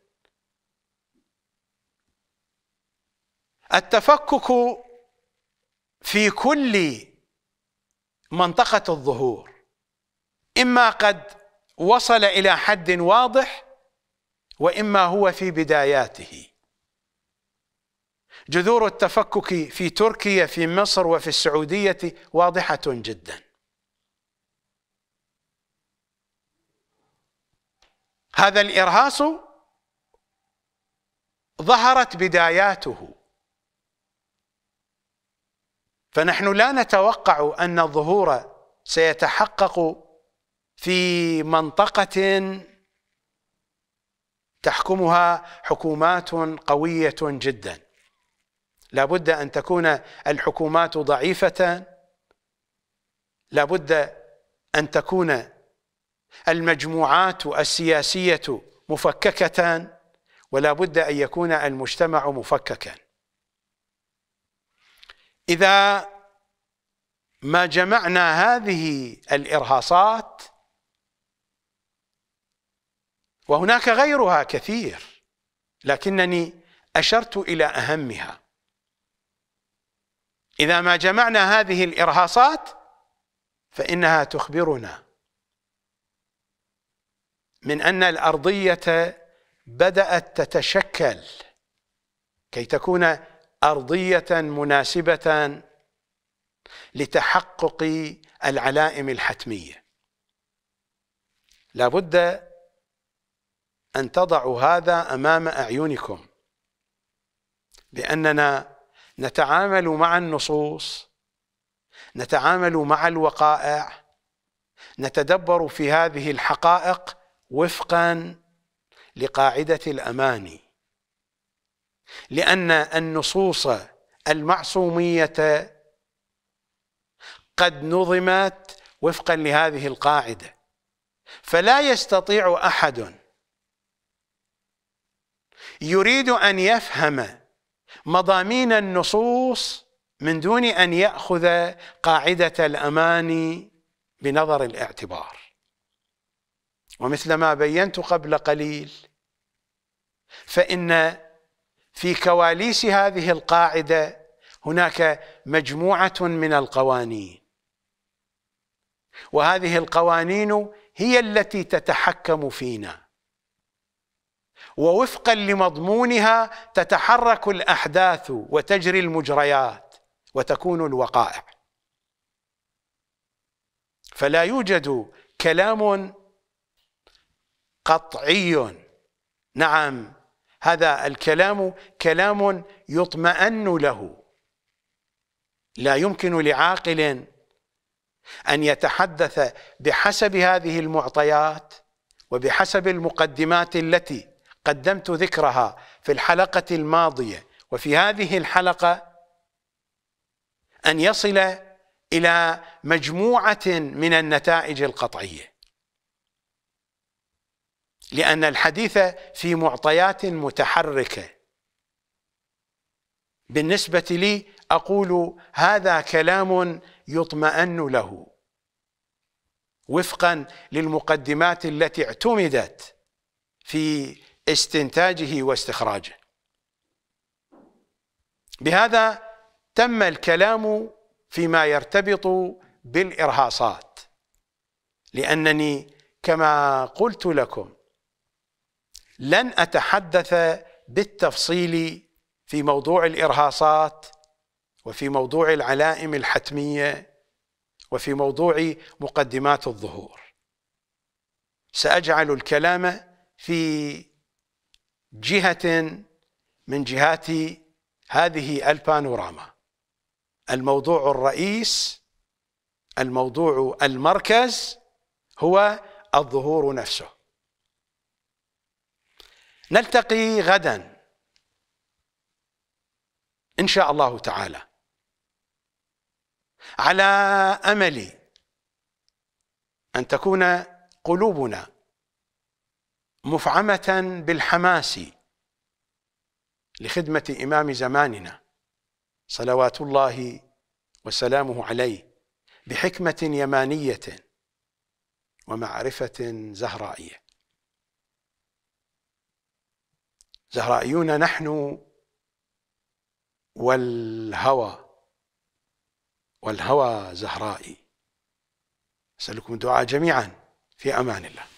التفكك في كل منطقه الظهور اما قد وصل الى حد واضح واما هو في بداياته جذور التفكك في تركيا في مصر وفي السعوديه واضحه جدا هذا الإرهاص ظهرت بداياته فنحن لا نتوقع أن الظهور سيتحقق في منطقة تحكمها حكومات قوية جدا لابد أن تكون الحكومات ضعيفة لابد أن تكون المجموعات السياسية مفككة ولا بد أن يكون المجتمع مفككا إذا ما جمعنا هذه الإرهاصات وهناك غيرها كثير لكنني أشرت إلى أهمها إذا ما جمعنا هذه الإرهاصات فإنها تخبرنا من أن الأرضية بدأت تتشكل كي تكون أرضية مناسبة لتحقق العلائم الحتمية لابد أن تضعوا هذا أمام أعينكم بأننا نتعامل مع النصوص نتعامل مع الوقائع نتدبر في هذه الحقائق وفقا لقاعدة الأماني لأن النصوص المعصومية قد نظمت وفقا لهذه القاعدة فلا يستطيع أحد يريد أن يفهم مضامين النصوص من دون أن يأخذ قاعدة الأماني بنظر الاعتبار ومثل ما بينت قبل قليل فإن في كواليس هذه القاعدة هناك مجموعة من القوانين وهذه القوانين هي التي تتحكم فينا ووفقا لمضمونها تتحرك الأحداث وتجري المجريات وتكون الوقائع فلا يوجد كلام قطعي نعم هذا الكلام كلام يطمئن له لا يمكن لعاقل أن يتحدث بحسب هذه المعطيات وبحسب المقدمات التي قدمت ذكرها في الحلقة الماضية وفي هذه الحلقة أن يصل إلى مجموعة من النتائج القطعية لأن الحديث في معطيات متحركة بالنسبة لي أقول هذا كلام يطمئن له وفقا للمقدمات التي اعتمدت في استنتاجه واستخراجه بهذا تم الكلام فيما يرتبط بالإرهاصات لأنني كما قلت لكم لن اتحدث بالتفصيل في موضوع الارهاصات وفي موضوع العلائم الحتميه وفي موضوع مقدمات الظهور ساجعل الكلام في جهه من جهات هذه البانوراما الموضوع الرئيس الموضوع المركز هو الظهور نفسه نلتقي غدا إن شاء الله تعالى على أمل أن تكون قلوبنا مفعمة بالحماس لخدمة إمام زماننا صلوات الله وسلامه عليه بحكمة يمانية ومعرفة زهرائية زهرائيون نحن والهوى والهوى زهرائي أسألكم الدعاء جميعا في أمان الله